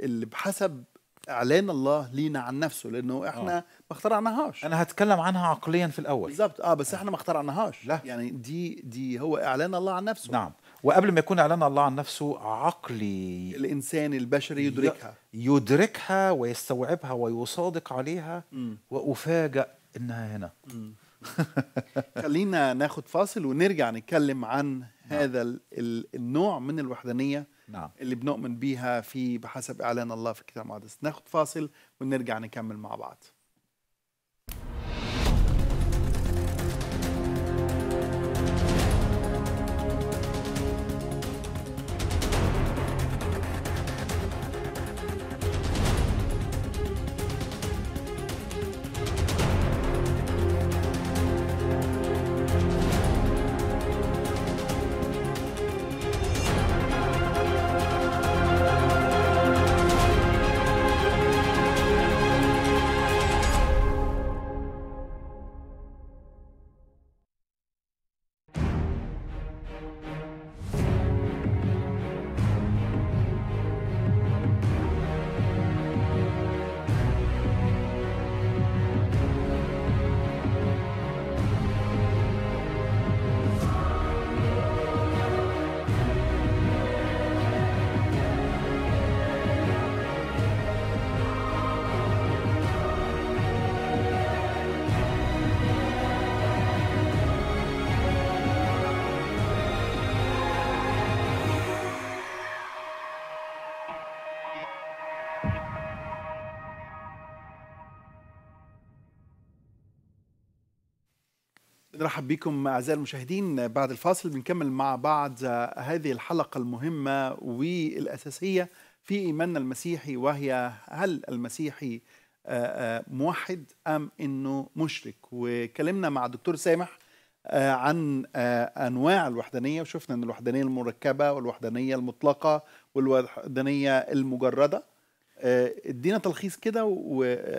اللي بحسب اعلان الله لينا عن نفسه لانه آه. احنا آه. ما اخترعناهاش انا هتكلم عنها عقليا في الاول بالظبط اه بس احنا ما اخترعناهاش لا يعني دي دي هو اعلان الله عن نفسه نعم وقبل ما يكون اعلان الله عن نفسه عقلي الانسان البشري يدركها يدركها ويستوعبها ويصادق عليها م. وافاجئ انها هنا خلينا ناخد فاصل ونرجع نتكلم عن نعم. هذا النوع من الوحدانيه نعم. اللي بنؤمن بيها في بحسب اعلان الله في الكتاب المقدس ناخد فاصل ونرجع نكمل مع بعض نرحب بكم أعزائي المشاهدين بعد الفاصل بنكمل مع بعض هذه الحلقة المهمة والأساسية في إيماننا المسيحي وهي هل المسيحي آه، آه، موحد أم أنه مشرك وكلمنا مع الدكتور سامح آه، عن أنواع الوحدانية وشفنا أن الوحدانية المركبة والوحدانية المطلقة والوحدانية المجردة ادينا تلخيص كده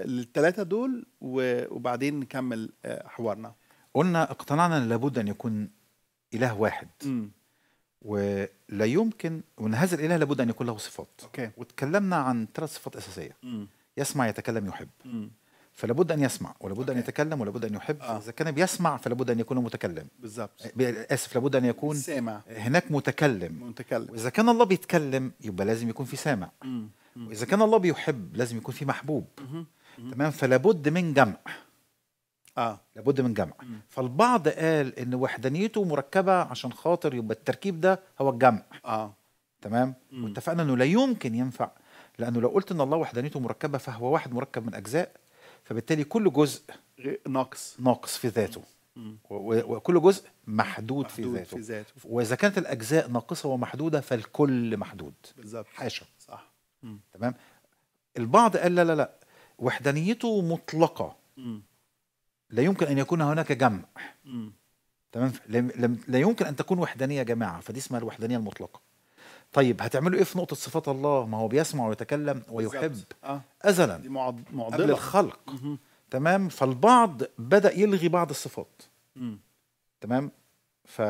للثلاثة دول وبعدين نكمل حوارنا قلنا اقتنعنا ان لابد ان يكون اله واحد م. ولا يمكن وان هذا الاله لابد ان يكون له صفات أوكي. وتكلمنا عن ثلاث صفات اساسيه م. يسمع يتكلم يحب م. فلابد ان يسمع ولابد أوكي. ان يتكلم ولابد ان يحب آه. اذا كان بيسمع فلابد ان يكون متكلم بالظبط آه، اسف لابد ان يكون سامع هناك متكلم متكلم واذا كان الله بيتكلم يبقى لازم يكون في سامع واذا كان الله بيحب لازم يكون في محبوب تمام فلابد من جمع اه لابد من جمع م. فالبعض قال ان وحدانيته مركبه عشان خاطر يبقى التركيب ده هو الجمع اه تمام م. واتفقنا انه لا يمكن ينفع لانه لو قلت ان الله وحدانيته مركبه فهو واحد مركب من اجزاء فبالتالي كل جزء ناقص ناقص في ذاته وكل جزء محدود, محدود في, ذاته. في ذاته واذا كانت الاجزاء ناقصه ومحدوده فالكل محدود بالظبط حاشا صح م. تمام البعض قال لا لا لا وحدانيته مطلقه م. لا يمكن ان يكون هناك جمع تمام لا يمكن ان تكون وحدانيه جماعه فدي اسمها الوحدانيه المطلقه طيب هتعملوا ايه في نقطه صفات الله ما هو بيسمع ويتكلم ويحب آه. ازلا دي معضله قبل الخلق تمام فالبعض بدا يلغي بعض الصفات تمام ف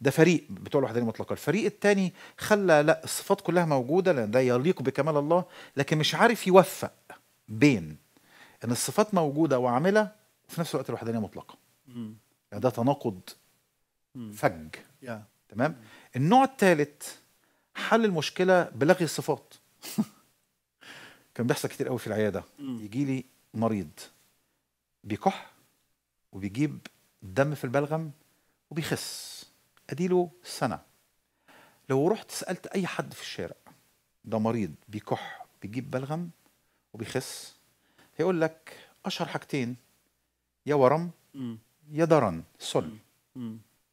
ده فريق بتوع الوحدانيه المطلقه الفريق الثاني خلى لا الصفات كلها موجوده لان ده يليق بكمال الله لكن مش عارف يوفق بين ان الصفات موجوده وعامله وفي نفس الوقت الوحدانيه مطلقه مم. يعني ده تناقض مم. فج yeah. تمام مم. النوع الثالث حل المشكله بلغي الصفات كان بيحصل كتير قوي في العياده يجي لي مريض بيكح وبيجيب دم في البلغم وبيخس اديله سنه لو رحت سالت اي حد في الشارع ده مريض بيكح بيجيب بلغم وبيخس هيقول لك اشهر حاجتين يا ورم يا درن سل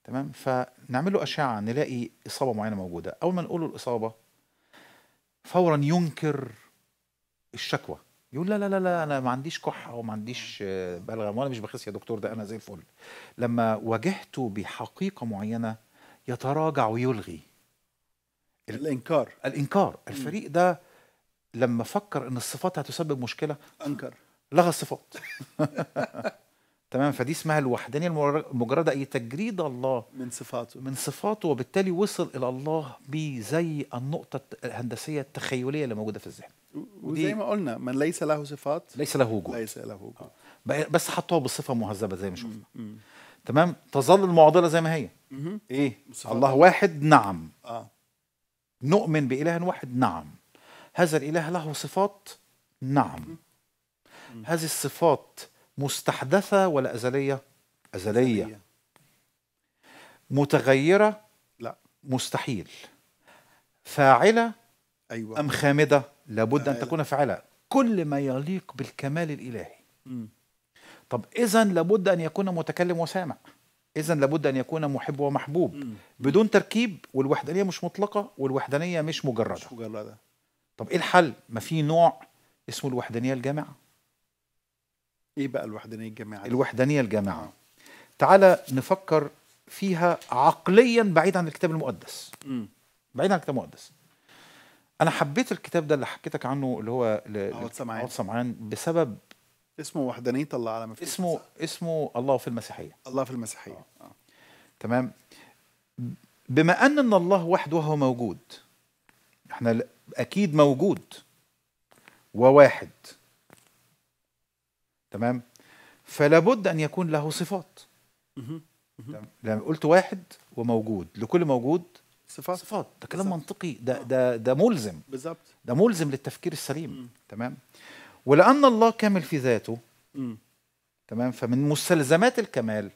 تمام فنعمل له اشعه نلاقي اصابه معينه موجوده اول ما نقول له الاصابه فورا ينكر الشكوى يقول لا لا لا لا انا ما عنديش كحه وما عنديش بلغم وانا مش بخس يا دكتور ده انا زي الفل لما واجهته بحقيقه معينه يتراجع ويلغي الانكار الانكار الفريق ده لما فكر ان الصفات هتسبب مشكله انكر لغى الصفات تمام فدي اسمها الوحدانيه المجرده اي تجريد الله من صفاته من صفاته وبالتالي وصل الى الله بي زي النقطه الهندسيه التخيليه اللي موجوده في الذهن وزي ما قلنا من ليس له صفات ليس له وجود ليس له وجود آه. بس حطوها بصفه مهذبه زي ما شفنا تمام تظل المعضله زي ما هي ايه الله واحد نعم آه. نؤمن باله واحد نعم هذا الاله له صفات نعم هذه الصفات مستحدثة ولا أزلية؟ أزلية, أزلية. متغيرة؟ لا مستحيل فاعلة أيوة. أم خامدة؟ لابد فاعلة. أن تكون فاعلة كل ما يليق بالكمال الإلهي م. طب إذا لابد أن يكون متكلم وسامع إذا لابد أن يكون محب ومحبوب م. بدون تركيب والوحدانية مش مطلقة والوحدانية مش مجردة مش مجردة طب إيه الحل؟ ما في نوع اسمه الوحدانية الجامعة ايه بقى الوحدانيه الجامعه الوحدانيه الجامعه تعالى نفكر فيها عقليا بعيد عن الكتاب المقدس م. بعيد عن الكتاب المقدس انا حبيت الكتاب ده اللي حكيتك عنه اللي هو عوض سمعان سمعان بسبب اسمه وحدانيه الله على ما في اسمه الساعة. اسمه الله في المسيحيه الله في المسيحيه آه. تمام بما ان ان الله وحده وهو موجود احنا اكيد موجود وواحد تمام فلا بد ان يكون له صفات لما قلت واحد وموجود لكل موجود صفات صفات ده كلام منطقي ده آه. ده ده ملزم بالظبط ده ملزم للتفكير السليم تمام ولان الله كامل في ذاته تمام فمن مستلزمات الكمال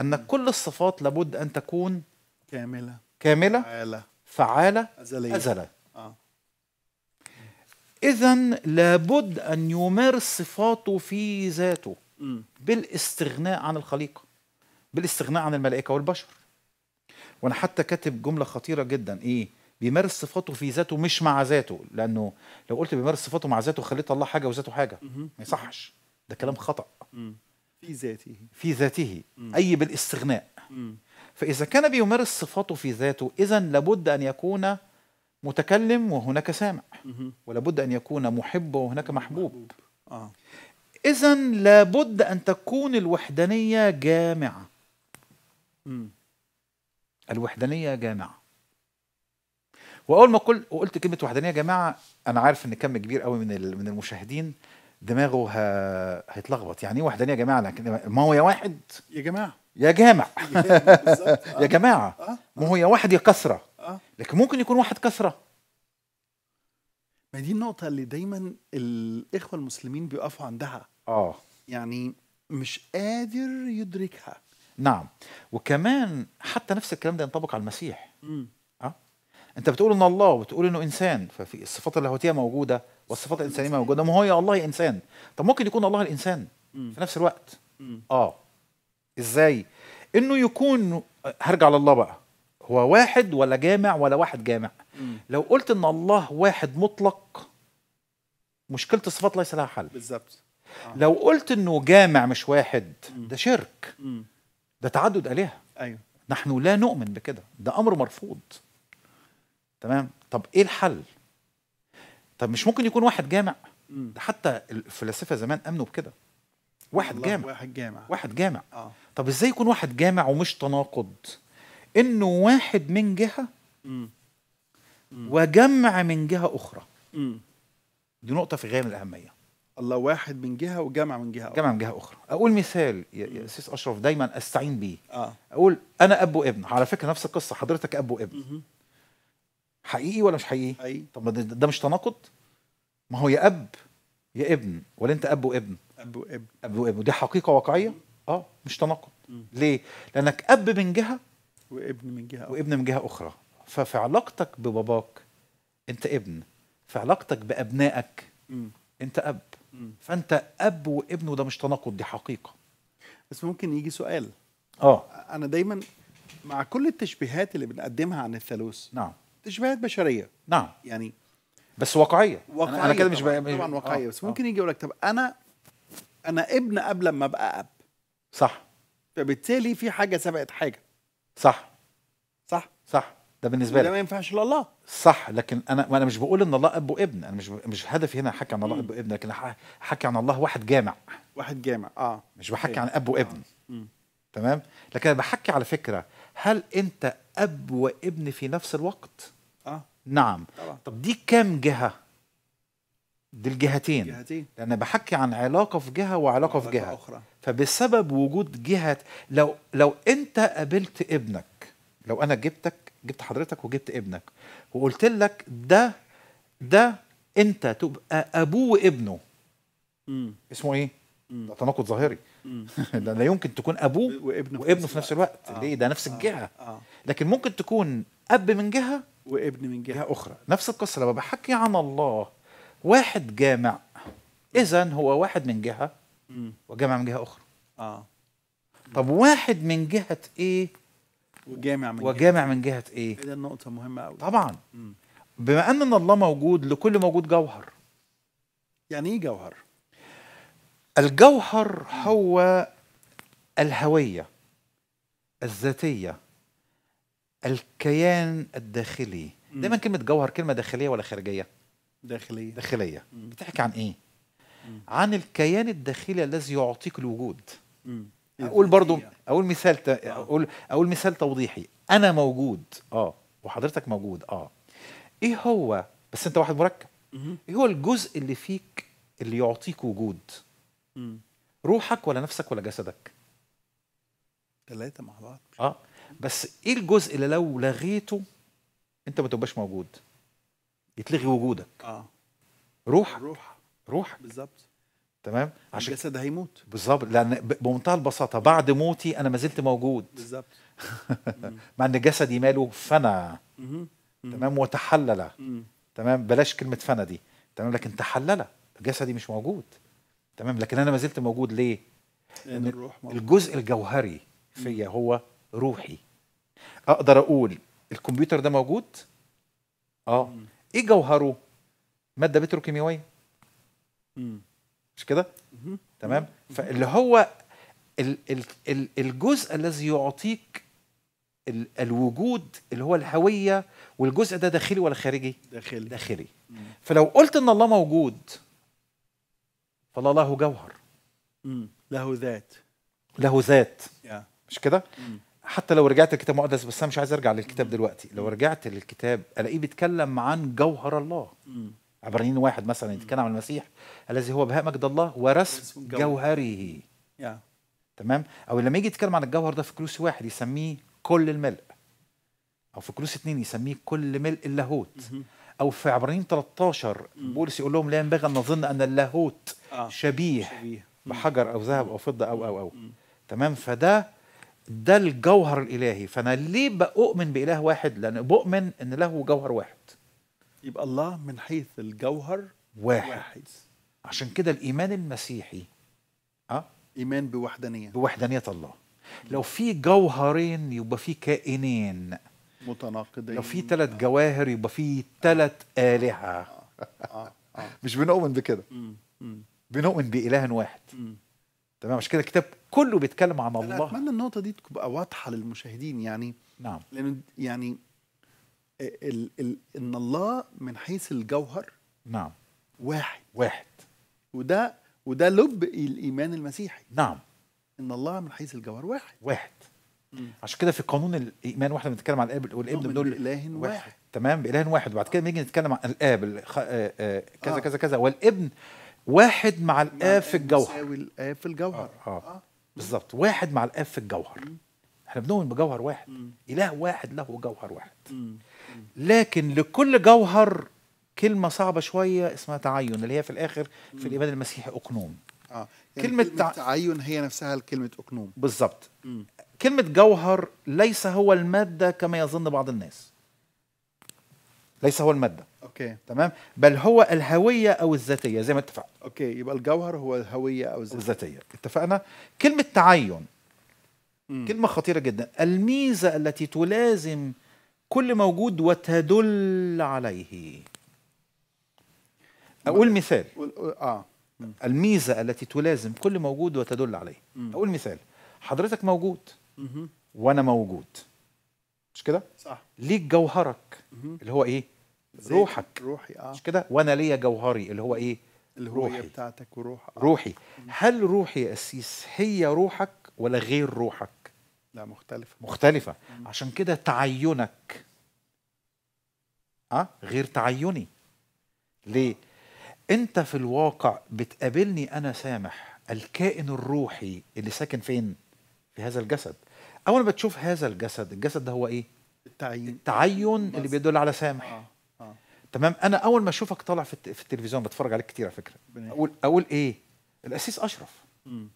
ان كل الصفات لابد ان تكون كامله كامله فعاله فعاله ازليه, أزلية. إذا لابد أن يمارس صفاته في ذاته بالاستغناء عن الخليقة بالاستغناء عن الملائكة والبشر وأنا حتى كاتب جملة خطيرة جدا إيه بيمارس صفاته في ذاته مش مع ذاته لأنه لو قلت بيمارس صفاته مع ذاته خليت الله حاجة وذاته حاجة ما يصحش ده كلام خطأ في ذاته في ذاته أي بالاستغناء فإذا كان بيمارس صفاته في ذاته إذا لابد أن يكون متكلم وهناك سامع ولابد أن يكون محب وهناك محبوب آه. إذا لابد أن تكون الوحدانية جامعة الوحدانية جامعة وأول ما قلت وقلت كلمة وحدانية جماعة أنا عارف إن كم كبير قوي من من المشاهدين دماغه ه... هيتلخبط يعني إيه وحدانية يا جماعة لكن ما هو يا واحد يا جماعة يا جامع يا جماعة آه. ما هو يا واحد يا كسرة آه. لكن ممكن يكون واحد كسره ما دي النقطه اللي دايما الاخوه المسلمين بيقفوا عندها اه يعني مش قادر يدركها نعم وكمان حتى نفس الكلام ده ينطبق على المسيح م. أه؟ انت بتقول ان الله وبتقول انه انسان ففي الصفات اللاهوتيه موجوده والصفات الانسانيه موجوده ما هو يا الله انسان طب ممكن يكون الله الانسان م. في نفس الوقت م. اه ازاي انه يكون هرجع لله بقى هو واحد ولا جامع ولا واحد جامع م. لو قلت ان الله واحد مطلق مشكله الصفات ليس لها حل بالظبط آه. لو قلت انه جامع مش واحد م. ده شرك م. ده تعدد الهه ايوه نحن لا نؤمن بكده ده امر مرفوض تمام طب ايه الحل طب مش ممكن يكون واحد جامع ده حتى الفلاسفه زمان امنوا بكده واحد جامع واحد جامع واحد جامع آه. طب ازاي يكون واحد جامع ومش تناقض انه واحد من جهه وجمع من جهه اخرى دي نقطه في غايه الاهميه الله واحد من جهه وجمع من جهه أخرى. جمع من جهه اخرى اقول مثال يا سيس اشرف دايما استعين بيه آه. اقول انا اب وابن على فكره نفس القصه حضرتك اب وابن حقيقي ولا مش حقيقي أي. طب ده مش تناقض ما هو يا اب يا ابن ولا انت اب وابن اب وابن اب وابن ودي حقيقه واقعيه اه مش تناقض ليه لانك اب من جهه وابن من جهه وابن من جهه اخرى ففي علاقتك بباباك انت ابن في علاقتك بابنائك م. انت اب م. فانت اب وابن وده مش تناقض دي حقيقه بس ممكن يجي سؤال اه انا دايما مع كل التشبيهات اللي بنقدمها عن الثالوث نعم تشبيهات بشريه نعم يعني بس واقعيه, واقعية انا كده مش طبعا, بقى... طبعا آه. واقعيه بس آه. ممكن أوه. يجي يقول لك طب انا انا ابن قبل ما ابقى اب صح فبالتالي في حاجه سبقت حاجه صح صح صح ده بالنسبه لك ده ما ينفعش لله صح لكن انا وانا مش بقول ان الله اب وابن انا مش مش هدفي هنا حكي عن الله اب وابن لكن حكي عن الله واحد جامع واحد جامع اه مش بحكي أيوة. عن اب وابن آه. تمام لكن انا بحكي على فكره هل انت اب وابن في نفس الوقت اه نعم طبعا. طب دي كام جهه دي الجهتين لأن بحكي عن علاقة في جهة وعلاقة, وعلاقة في جهة أخرى. فبسبب وجود جهة لو لو أنت قابلت ابنك لو أنا جبتك جبت حضرتك وجبت ابنك وقلت لك ده ده أنت تبقى أبوه وابنه م. اسمه إيه؟ ده تناقض ظاهري ده لا يمكن تكون ابوه وابنه, وابنه في نفس الوقت آه. ليه ده نفس آه. الجهه آه. لكن ممكن تكون اب من جهه وابن من جهه, جهة اخرى نفس القصه لما بحكي عن الله واحد جامع اذا هو واحد من جهه وجامع من جهه اخرى اه طب واحد من جهه ايه وجامع من وجامع جهة. من جهه ايه, إيه دي النقطه مهمه قوي طبعا مم. بما ان الله موجود لكل موجود جوهر يعني ايه جوهر الجوهر هو الهويه الذاتيه الكيان الداخلي دايما كلمه جوهر كلمه داخليه ولا خارجيه داخلية داخلية بتحكي عن إيه؟ مم. عن الكيان الداخلي الذي يعطيك الوجود مم. أقول برضو أقول مثال ت... آه. أقول أقول مثال توضيحي أنا موجود أه وحضرتك موجود أه إيه هو بس أنت واحد مركب مم. إيه هو الجزء اللي فيك اللي يعطيك وجود مم. روحك ولا نفسك ولا جسدك؟ ثلاثة مع بعض اه بس ايه الجزء اللي لو لغيته انت ما تبقاش موجود؟ يتلغي وجودك اه روحك روح روحك بالظبط تمام عشان الجسد هيموت بالظبط لان بمنتهى البساطه بعد موتي انا ما زلت موجود بالظبط مع ان جسدي ماله فنى تمام وتحلل تمام بلاش كلمه فنى دي تمام لكن تحلل جسدي مش موجود تمام لكن انا ما زلت موجود ليه؟ لان الروح موجود. الجزء الجوهري فيا هو روحي اقدر اقول الكمبيوتر ده موجود؟ اه ايه جوهره ماده بتروكيماويه مش كده تمام فاللي هو ال ال ال الجزء الذي يعطيك الوجود اللي هو الهويه والجزء ده داخلي ولا خارجي داخلي داخلي فلو قلت ان الله موجود فالله له جوهر له ذات له ذات مش كده حتى لو رجعت الكتاب المقدس بس انا مش عايز ارجع للكتاب دلوقتي لو رجعت للكتاب الاقيه بيتكلم عن جوهر الله عبرانيين واحد مثلا يتكلم عن المسيح الذي هو بهاء مجد الله ورسم جوهره تمام او لما يجي يتكلم عن الجوهر ده في كلوس واحد يسميه كل الملء او في كلوس اثنين يسميه كل ملء اللاهوت او في عبرانيين 13 بولس يقول لهم لا ينبغي ان نظن ان اللاهوت آه. شبيه بحجر او ذهب او فضه او او او تمام فده ده الجوهر الالهي فانا ليه بؤمن باله واحد لان بؤمن ان له جوهر واحد يبقى الله من حيث الجوهر واحد, واحد. عشان كده الايمان المسيحي اه ايمان بوحدانيه بوحدانيه الله لو في جوهرين يبقى في كائنين متناقضين لو في ثلاث جواهر يبقى في ثلاث آلهة آه. آه. آه. مش بنؤمن بكده بنؤمن بإله واحد تمام عشان كده الكتاب كله بيتكلم عن الله اتمنى النقطه دي تبقى واضحه للمشاهدين يعني نعم لانه يعني ال ال ان الله من حيث الجوهر نعم واحد واحد وده وده لب الايمان المسيحي نعم ان الله من حيث الجوهر واحد واحد مم. عشان كده في قانون الايمان واحنا بنتكلم عن الاب والابن بنقول باله واحد. واحد تمام باله واحد وبعد كده بنيجي نتكلم عن الاب آه، آه، كذا آه. كذا كذا والابن واحد مع الاب في الجوهر يساوي الاب في الجوهر آه. آه. آه. بالظبط واحد مع الاب في الجوهر احنا بنؤمن بجوهر واحد مم. اله واحد له جوهر واحد مم. لكن لكل جوهر كلمة صعبة شوية اسمها تعين اللي هي في الآخر في الإيمان المسيحي أقنوم آه. يعني كلمة, كلمة تعين هي نفسها كلمة أقنوم بالظبط كلمة جوهر ليس هو المادة كما يظن بعض الناس ليس هو المادة أوكي تمام بل هو الهوية أو الذاتية زي ما اتفقنا اوكي يبقى الجوهر هو الهويه او الذاتيه اتفقنا كلمه تعين م. كلمه خطيره جدا الميزه التي تلازم كل موجود وتدل عليه اقول مثال اه الميزه التي تلازم كل موجود وتدل عليه اقول مثال حضرتك موجود وانا موجود مش كده صح ليك جوهرك اللي هو ايه روحك روحي اه مش كده وانا ليا جوهري اللي هو ايه الهوية بتاعتك بتاعتك آه. روحي هل روحي يا أسيس هي روحك ولا غير روحك لا مختلفة مختلفة مم. عشان كده تعينك أه؟ غير تعيني ليه انت في الواقع بتقابلني انا سامح الكائن الروحي اللي ساكن فين في هذا الجسد اول ما بتشوف هذا الجسد الجسد ده هو ايه التعين التعين اللي بيدل على سامح آه. تمام انا اول ما اشوفك طالع في, التلفزيون بتفرج عليك كتير على فكره اقول اقول ايه الاسيس اشرف مم.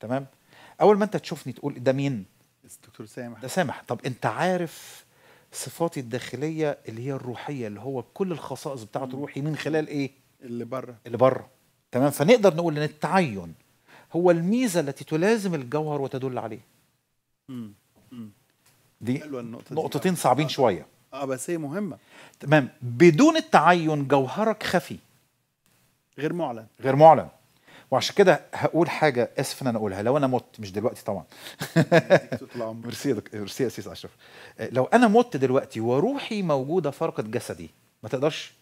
تمام اول ما انت تشوفني تقول ده مين الدكتور سامح ده سامح طب انت عارف صفاتي الداخليه اللي هي الروحيه اللي هو كل الخصائص بتاعه روحي من خلال ايه اللي بره اللي بره تمام فنقدر نقول ان التعين هو الميزه التي تلازم الجوهر وتدل عليه مم. مم. دي نقطتين صعبين آه. شويه آه، بس هي مهمه تمام بدون التعين جوهرك خفي غير معلن غير معلن وعشان كده هقول حاجه اسف ان انا اقولها لو انا مت مش دلوقتي طبعا ميرسي ميرسي اسيس اشرف آه، لو انا مت دلوقتي وروحي موجوده فارقه جسدي ما تقدرش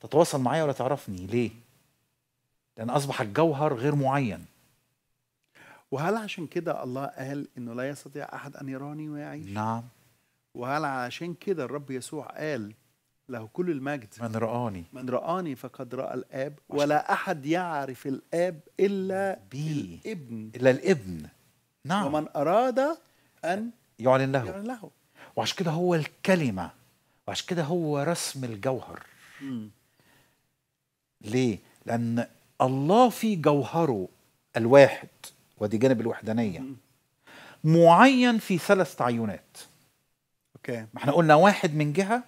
تتواصل معايا ولا تعرفني ليه لان اصبح الجوهر غير معين وهل عشان كده الله قال انه لا يستطيع احد ان يراني ويعيش نعم وهل عشان كده الرب يسوع قال له كل المجد من رآني من رآني فقد رأى الآب ولا أحد يعرف الآب إلا بي. الابن إلا الابن نعم ومن أراد أن يعلن له يعلن له وعشان كده هو الكلمة وعشان كده هو رسم الجوهر م. ليه؟ لأن الله في جوهره الواحد ودي جانب الوحدانية م. معين في ثلاث تعينات اوكي ما احنا قلنا واحد من جهه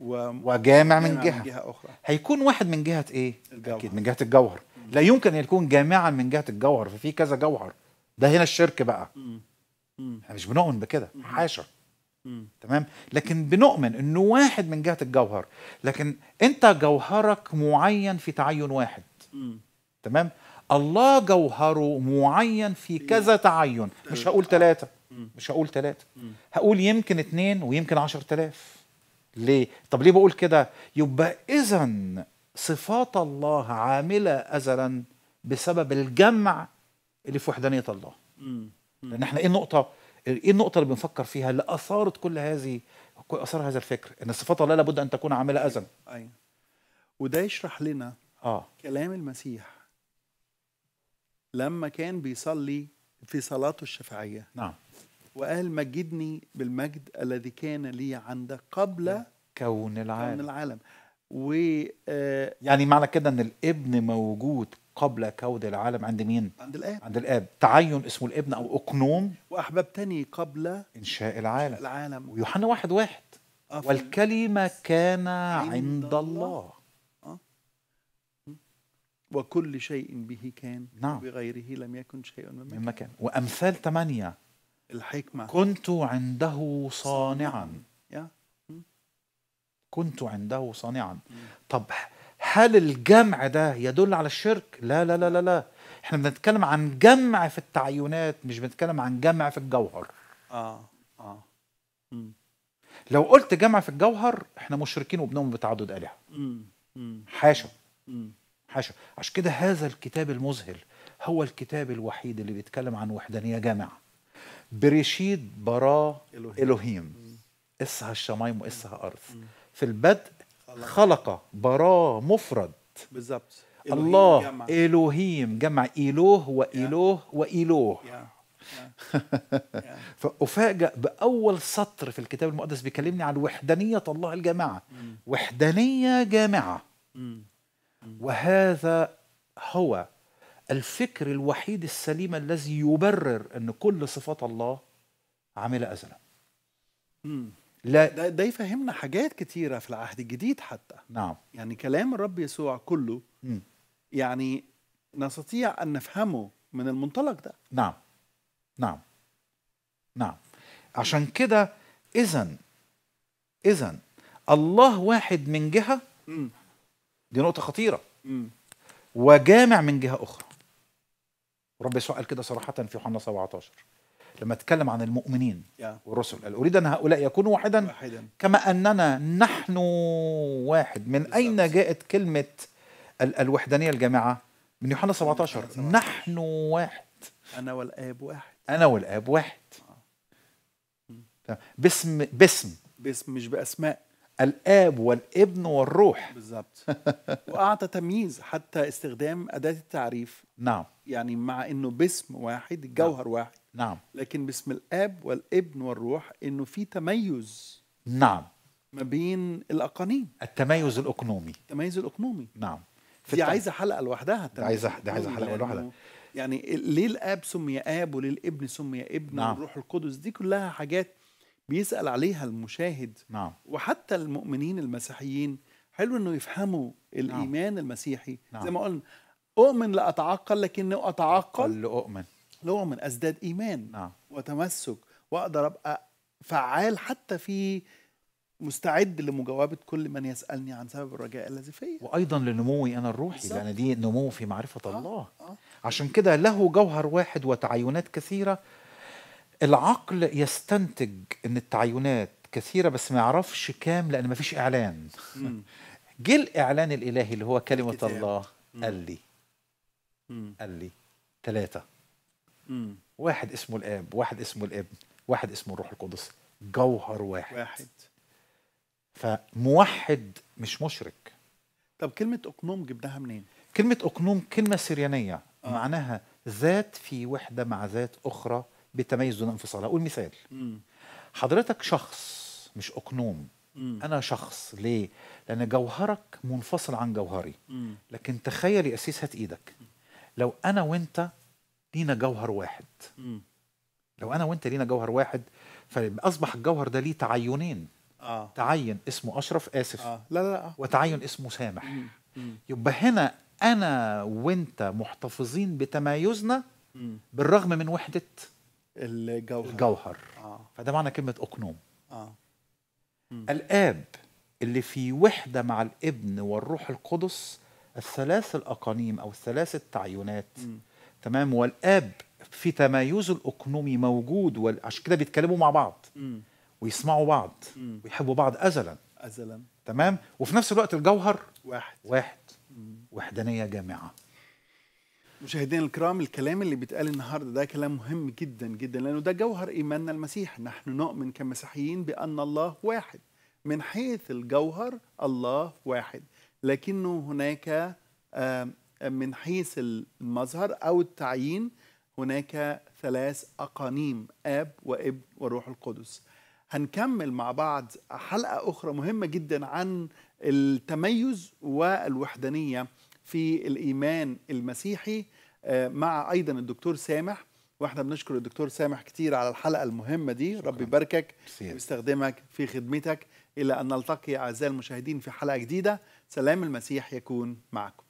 و... وجامع من جهه, من جهة أخرى. هيكون واحد من جهه ايه الجوهر. اكيد من جهه الجوهر مم. لا يمكن ان يكون جامعا من جهه الجوهر ففي كذا جوهر ده هنا الشرك بقى مم. مم. احنا مش بنؤمن بكده حاشا تمام لكن بنؤمن انه واحد من جهه الجوهر لكن انت جوهرك معين في تعين واحد تمام الله جوهره معين في كذا تعين مش هقول ثلاثه مش هقول ثلاثة هقول يمكن اثنين ويمكن عشر تلاف ليه؟ طب ليه بقول كده؟ يبقى إذا صفات الله عاملة أزلا بسبب الجمع اللي في وحدانية الله لأن احنا إيه النقطة؟ ايه النقطه اللي بنفكر فيها اللي اثارت كل هذه اثار هذا الفكر ان صفات الله لابد ان تكون عامله أزلا ايوه وده يشرح لنا اه كلام المسيح لما كان بيصلي في صلاته الشفعية نعم وقال مجدني بالمجد الذي كان لي عندك قبل كون العالم كون العالم و آه، يعني معنى كده ان الابن موجود قبل كون العالم عند مين؟ عند الاب عند الاب تعين اسمه الابن او اقنوم واحببتني قبل انشاء العالم العالم ويوحنا واحد واحد أفل. والكلمه كان عند, عند الله, الله. أه؟ وكل شيء به كان نعم. وبغيره لم يكن شيء مما كان وامثال ثمانيه الحكمة كنت عنده صانعا كنت عنده صانعا طب هل الجمع ده يدل على الشرك؟ لا لا لا لا لا احنا بنتكلم عن جمع في التعينات مش بنتكلم عن جمع في الجوهر اه اه م. لو قلت جمع في الجوهر احنا مشركين وبنؤمن بتعدد آلهة حاشا حاشا عشان كده هذا الكتاب المذهل هو الكتاب الوحيد اللي بيتكلم عن وحدانية جامعة برشيد برا إلهيم, إلهيم. إسها الشمايم وإسها أرض في البدء خلق برا مفرد بالظبط الله جمع. إلهيم جمع إله وإله yeah. وإله فأفاجأ بأول سطر في الكتاب المقدس بيكلمني عن وحدانية الله الجامعة وحدانية جامعة وهذا هو الفكر الوحيد السليم الذي يبرر ان كل صفات الله عامله ازلا لا ده, ده يفهمنا حاجات كتيره في العهد الجديد حتى نعم يعني كلام الرب يسوع كله م. يعني نستطيع ان نفهمه من المنطلق ده نعم نعم نعم عشان كده اذا اذا الله واحد من جهه م. دي نقطه خطيره م. وجامع من جهه اخرى رب يسوع قال كده صراحة في يوحنا 17 لما اتكلم عن المؤمنين والرسل قال أريد أن هؤلاء يكونوا واحدا, واحدا كما أننا نحن واحد من بالزبط. أين جاءت كلمة ال الوحدانية الجامعة من يوحنا 17 نحن واحد أنا والآب واحد أنا والآب واحد آه. باسم باسم باسم مش بأسماء الاب والابن والروح بالظبط واعطى تمييز حتى استخدام اداه التعريف نعم يعني مع انه باسم واحد الجوهر نعم. واحد نعم لكن باسم الاب والابن والروح انه في تميز نعم ما بين الاقانيم التميز الاقنومي التميز الاقنومي نعم دي عايزه حلقه لوحدها عايزه دي عايزه حلقه لوحدها يعني ليه الاب سمي اب وليه الابن سمي ابن نعم. والروح القدس دي كلها حاجات بيسال عليها المشاهد نعم وحتى المؤمنين المسيحيين حلو انه يفهموا نعم. الايمان نعم. المسيحي نعم. زي ما قلنا أؤمن لأتعقل لكن أتعقل لأؤمن لأؤمن أزداد إيمان نعم. وتمسك وأقدر أبقى فعال حتى في مستعد لمجاوبة كل من يسألني عن سبب الرجاء الذي فيا وأيضا لنموي أنا الروحي لأن دي نمو في معرفة آه. الله آه. عشان كده له جوهر واحد وتعينات كثيرة العقل يستنتج أن التعينات كثيرة بس ما يعرفش كام لأن ما فيش إعلان جه الإعلان الإلهي اللي هو كلمة الكتاب. الله قال لي مم. قال لي ثلاثة واحد اسمه الآب واحد اسمه الابن واحد اسمه الروح القدس جوهر واحد واحد فموحد مش مشرك طب كلمة أقنوم جبناها منين؟ كلمة أقنوم كلمة سريانية آه. معناها ذات في وحدة مع ذات أخرى بتميز دون انفصال أقول مثال مم. حضرتك شخص مش أقنوم مم. أنا شخص ليه؟ لأن جوهرك منفصل عن جوهري مم. لكن تخيل يا أسيس هات إيدك لو انا وانت لينا جوهر واحد لو انا وانت لينا جوهر واحد فاصبح الجوهر ده ليه تعينين آه. تعين اسمه اشرف اسف آه. لا لا, لا. وتعين اسمه سامح مم. مم. يبقى هنا انا وانت محتفظين بتمايزنا مم. بالرغم من وحده الجوهر الجوهر آه. فده معنى كلمه اقنوم آه. الاب اللي في وحده مع الابن والروح القدس الثلاث الاقانيم او الثلاث التعينات م. تمام والاب في تمايزه الاقنومي موجود عشان كده بيتكلموا مع بعض م. ويسمعوا بعض م. ويحبوا بعض ازلا ازلا تمام وفي نفس الوقت الجوهر واحد واحد وحدانيه جامعه مشاهدينا الكرام الكلام اللي بيتقال النهارده ده كلام مهم جدا جدا لانه ده جوهر ايماننا المسيح نحن نؤمن كمسيحيين بان الله واحد من حيث الجوهر الله واحد لكنه هناك آه، من حيث المظهر أو التعيين هناك ثلاث أقانيم آب وابن وروح القدس هنكمل مع بعض حلقة أخرى مهمة جدا عن التميز والوحدانية في الإيمان المسيحي آه، مع أيضا الدكتور سامح واحنا بنشكر الدكتور سامح كتير على الحلقة المهمة دي شكرا. رب يباركك ويستخدمك في خدمتك إلى أن نلتقي أعزائي المشاهدين في حلقة جديدة سلام المسيح يكون معكم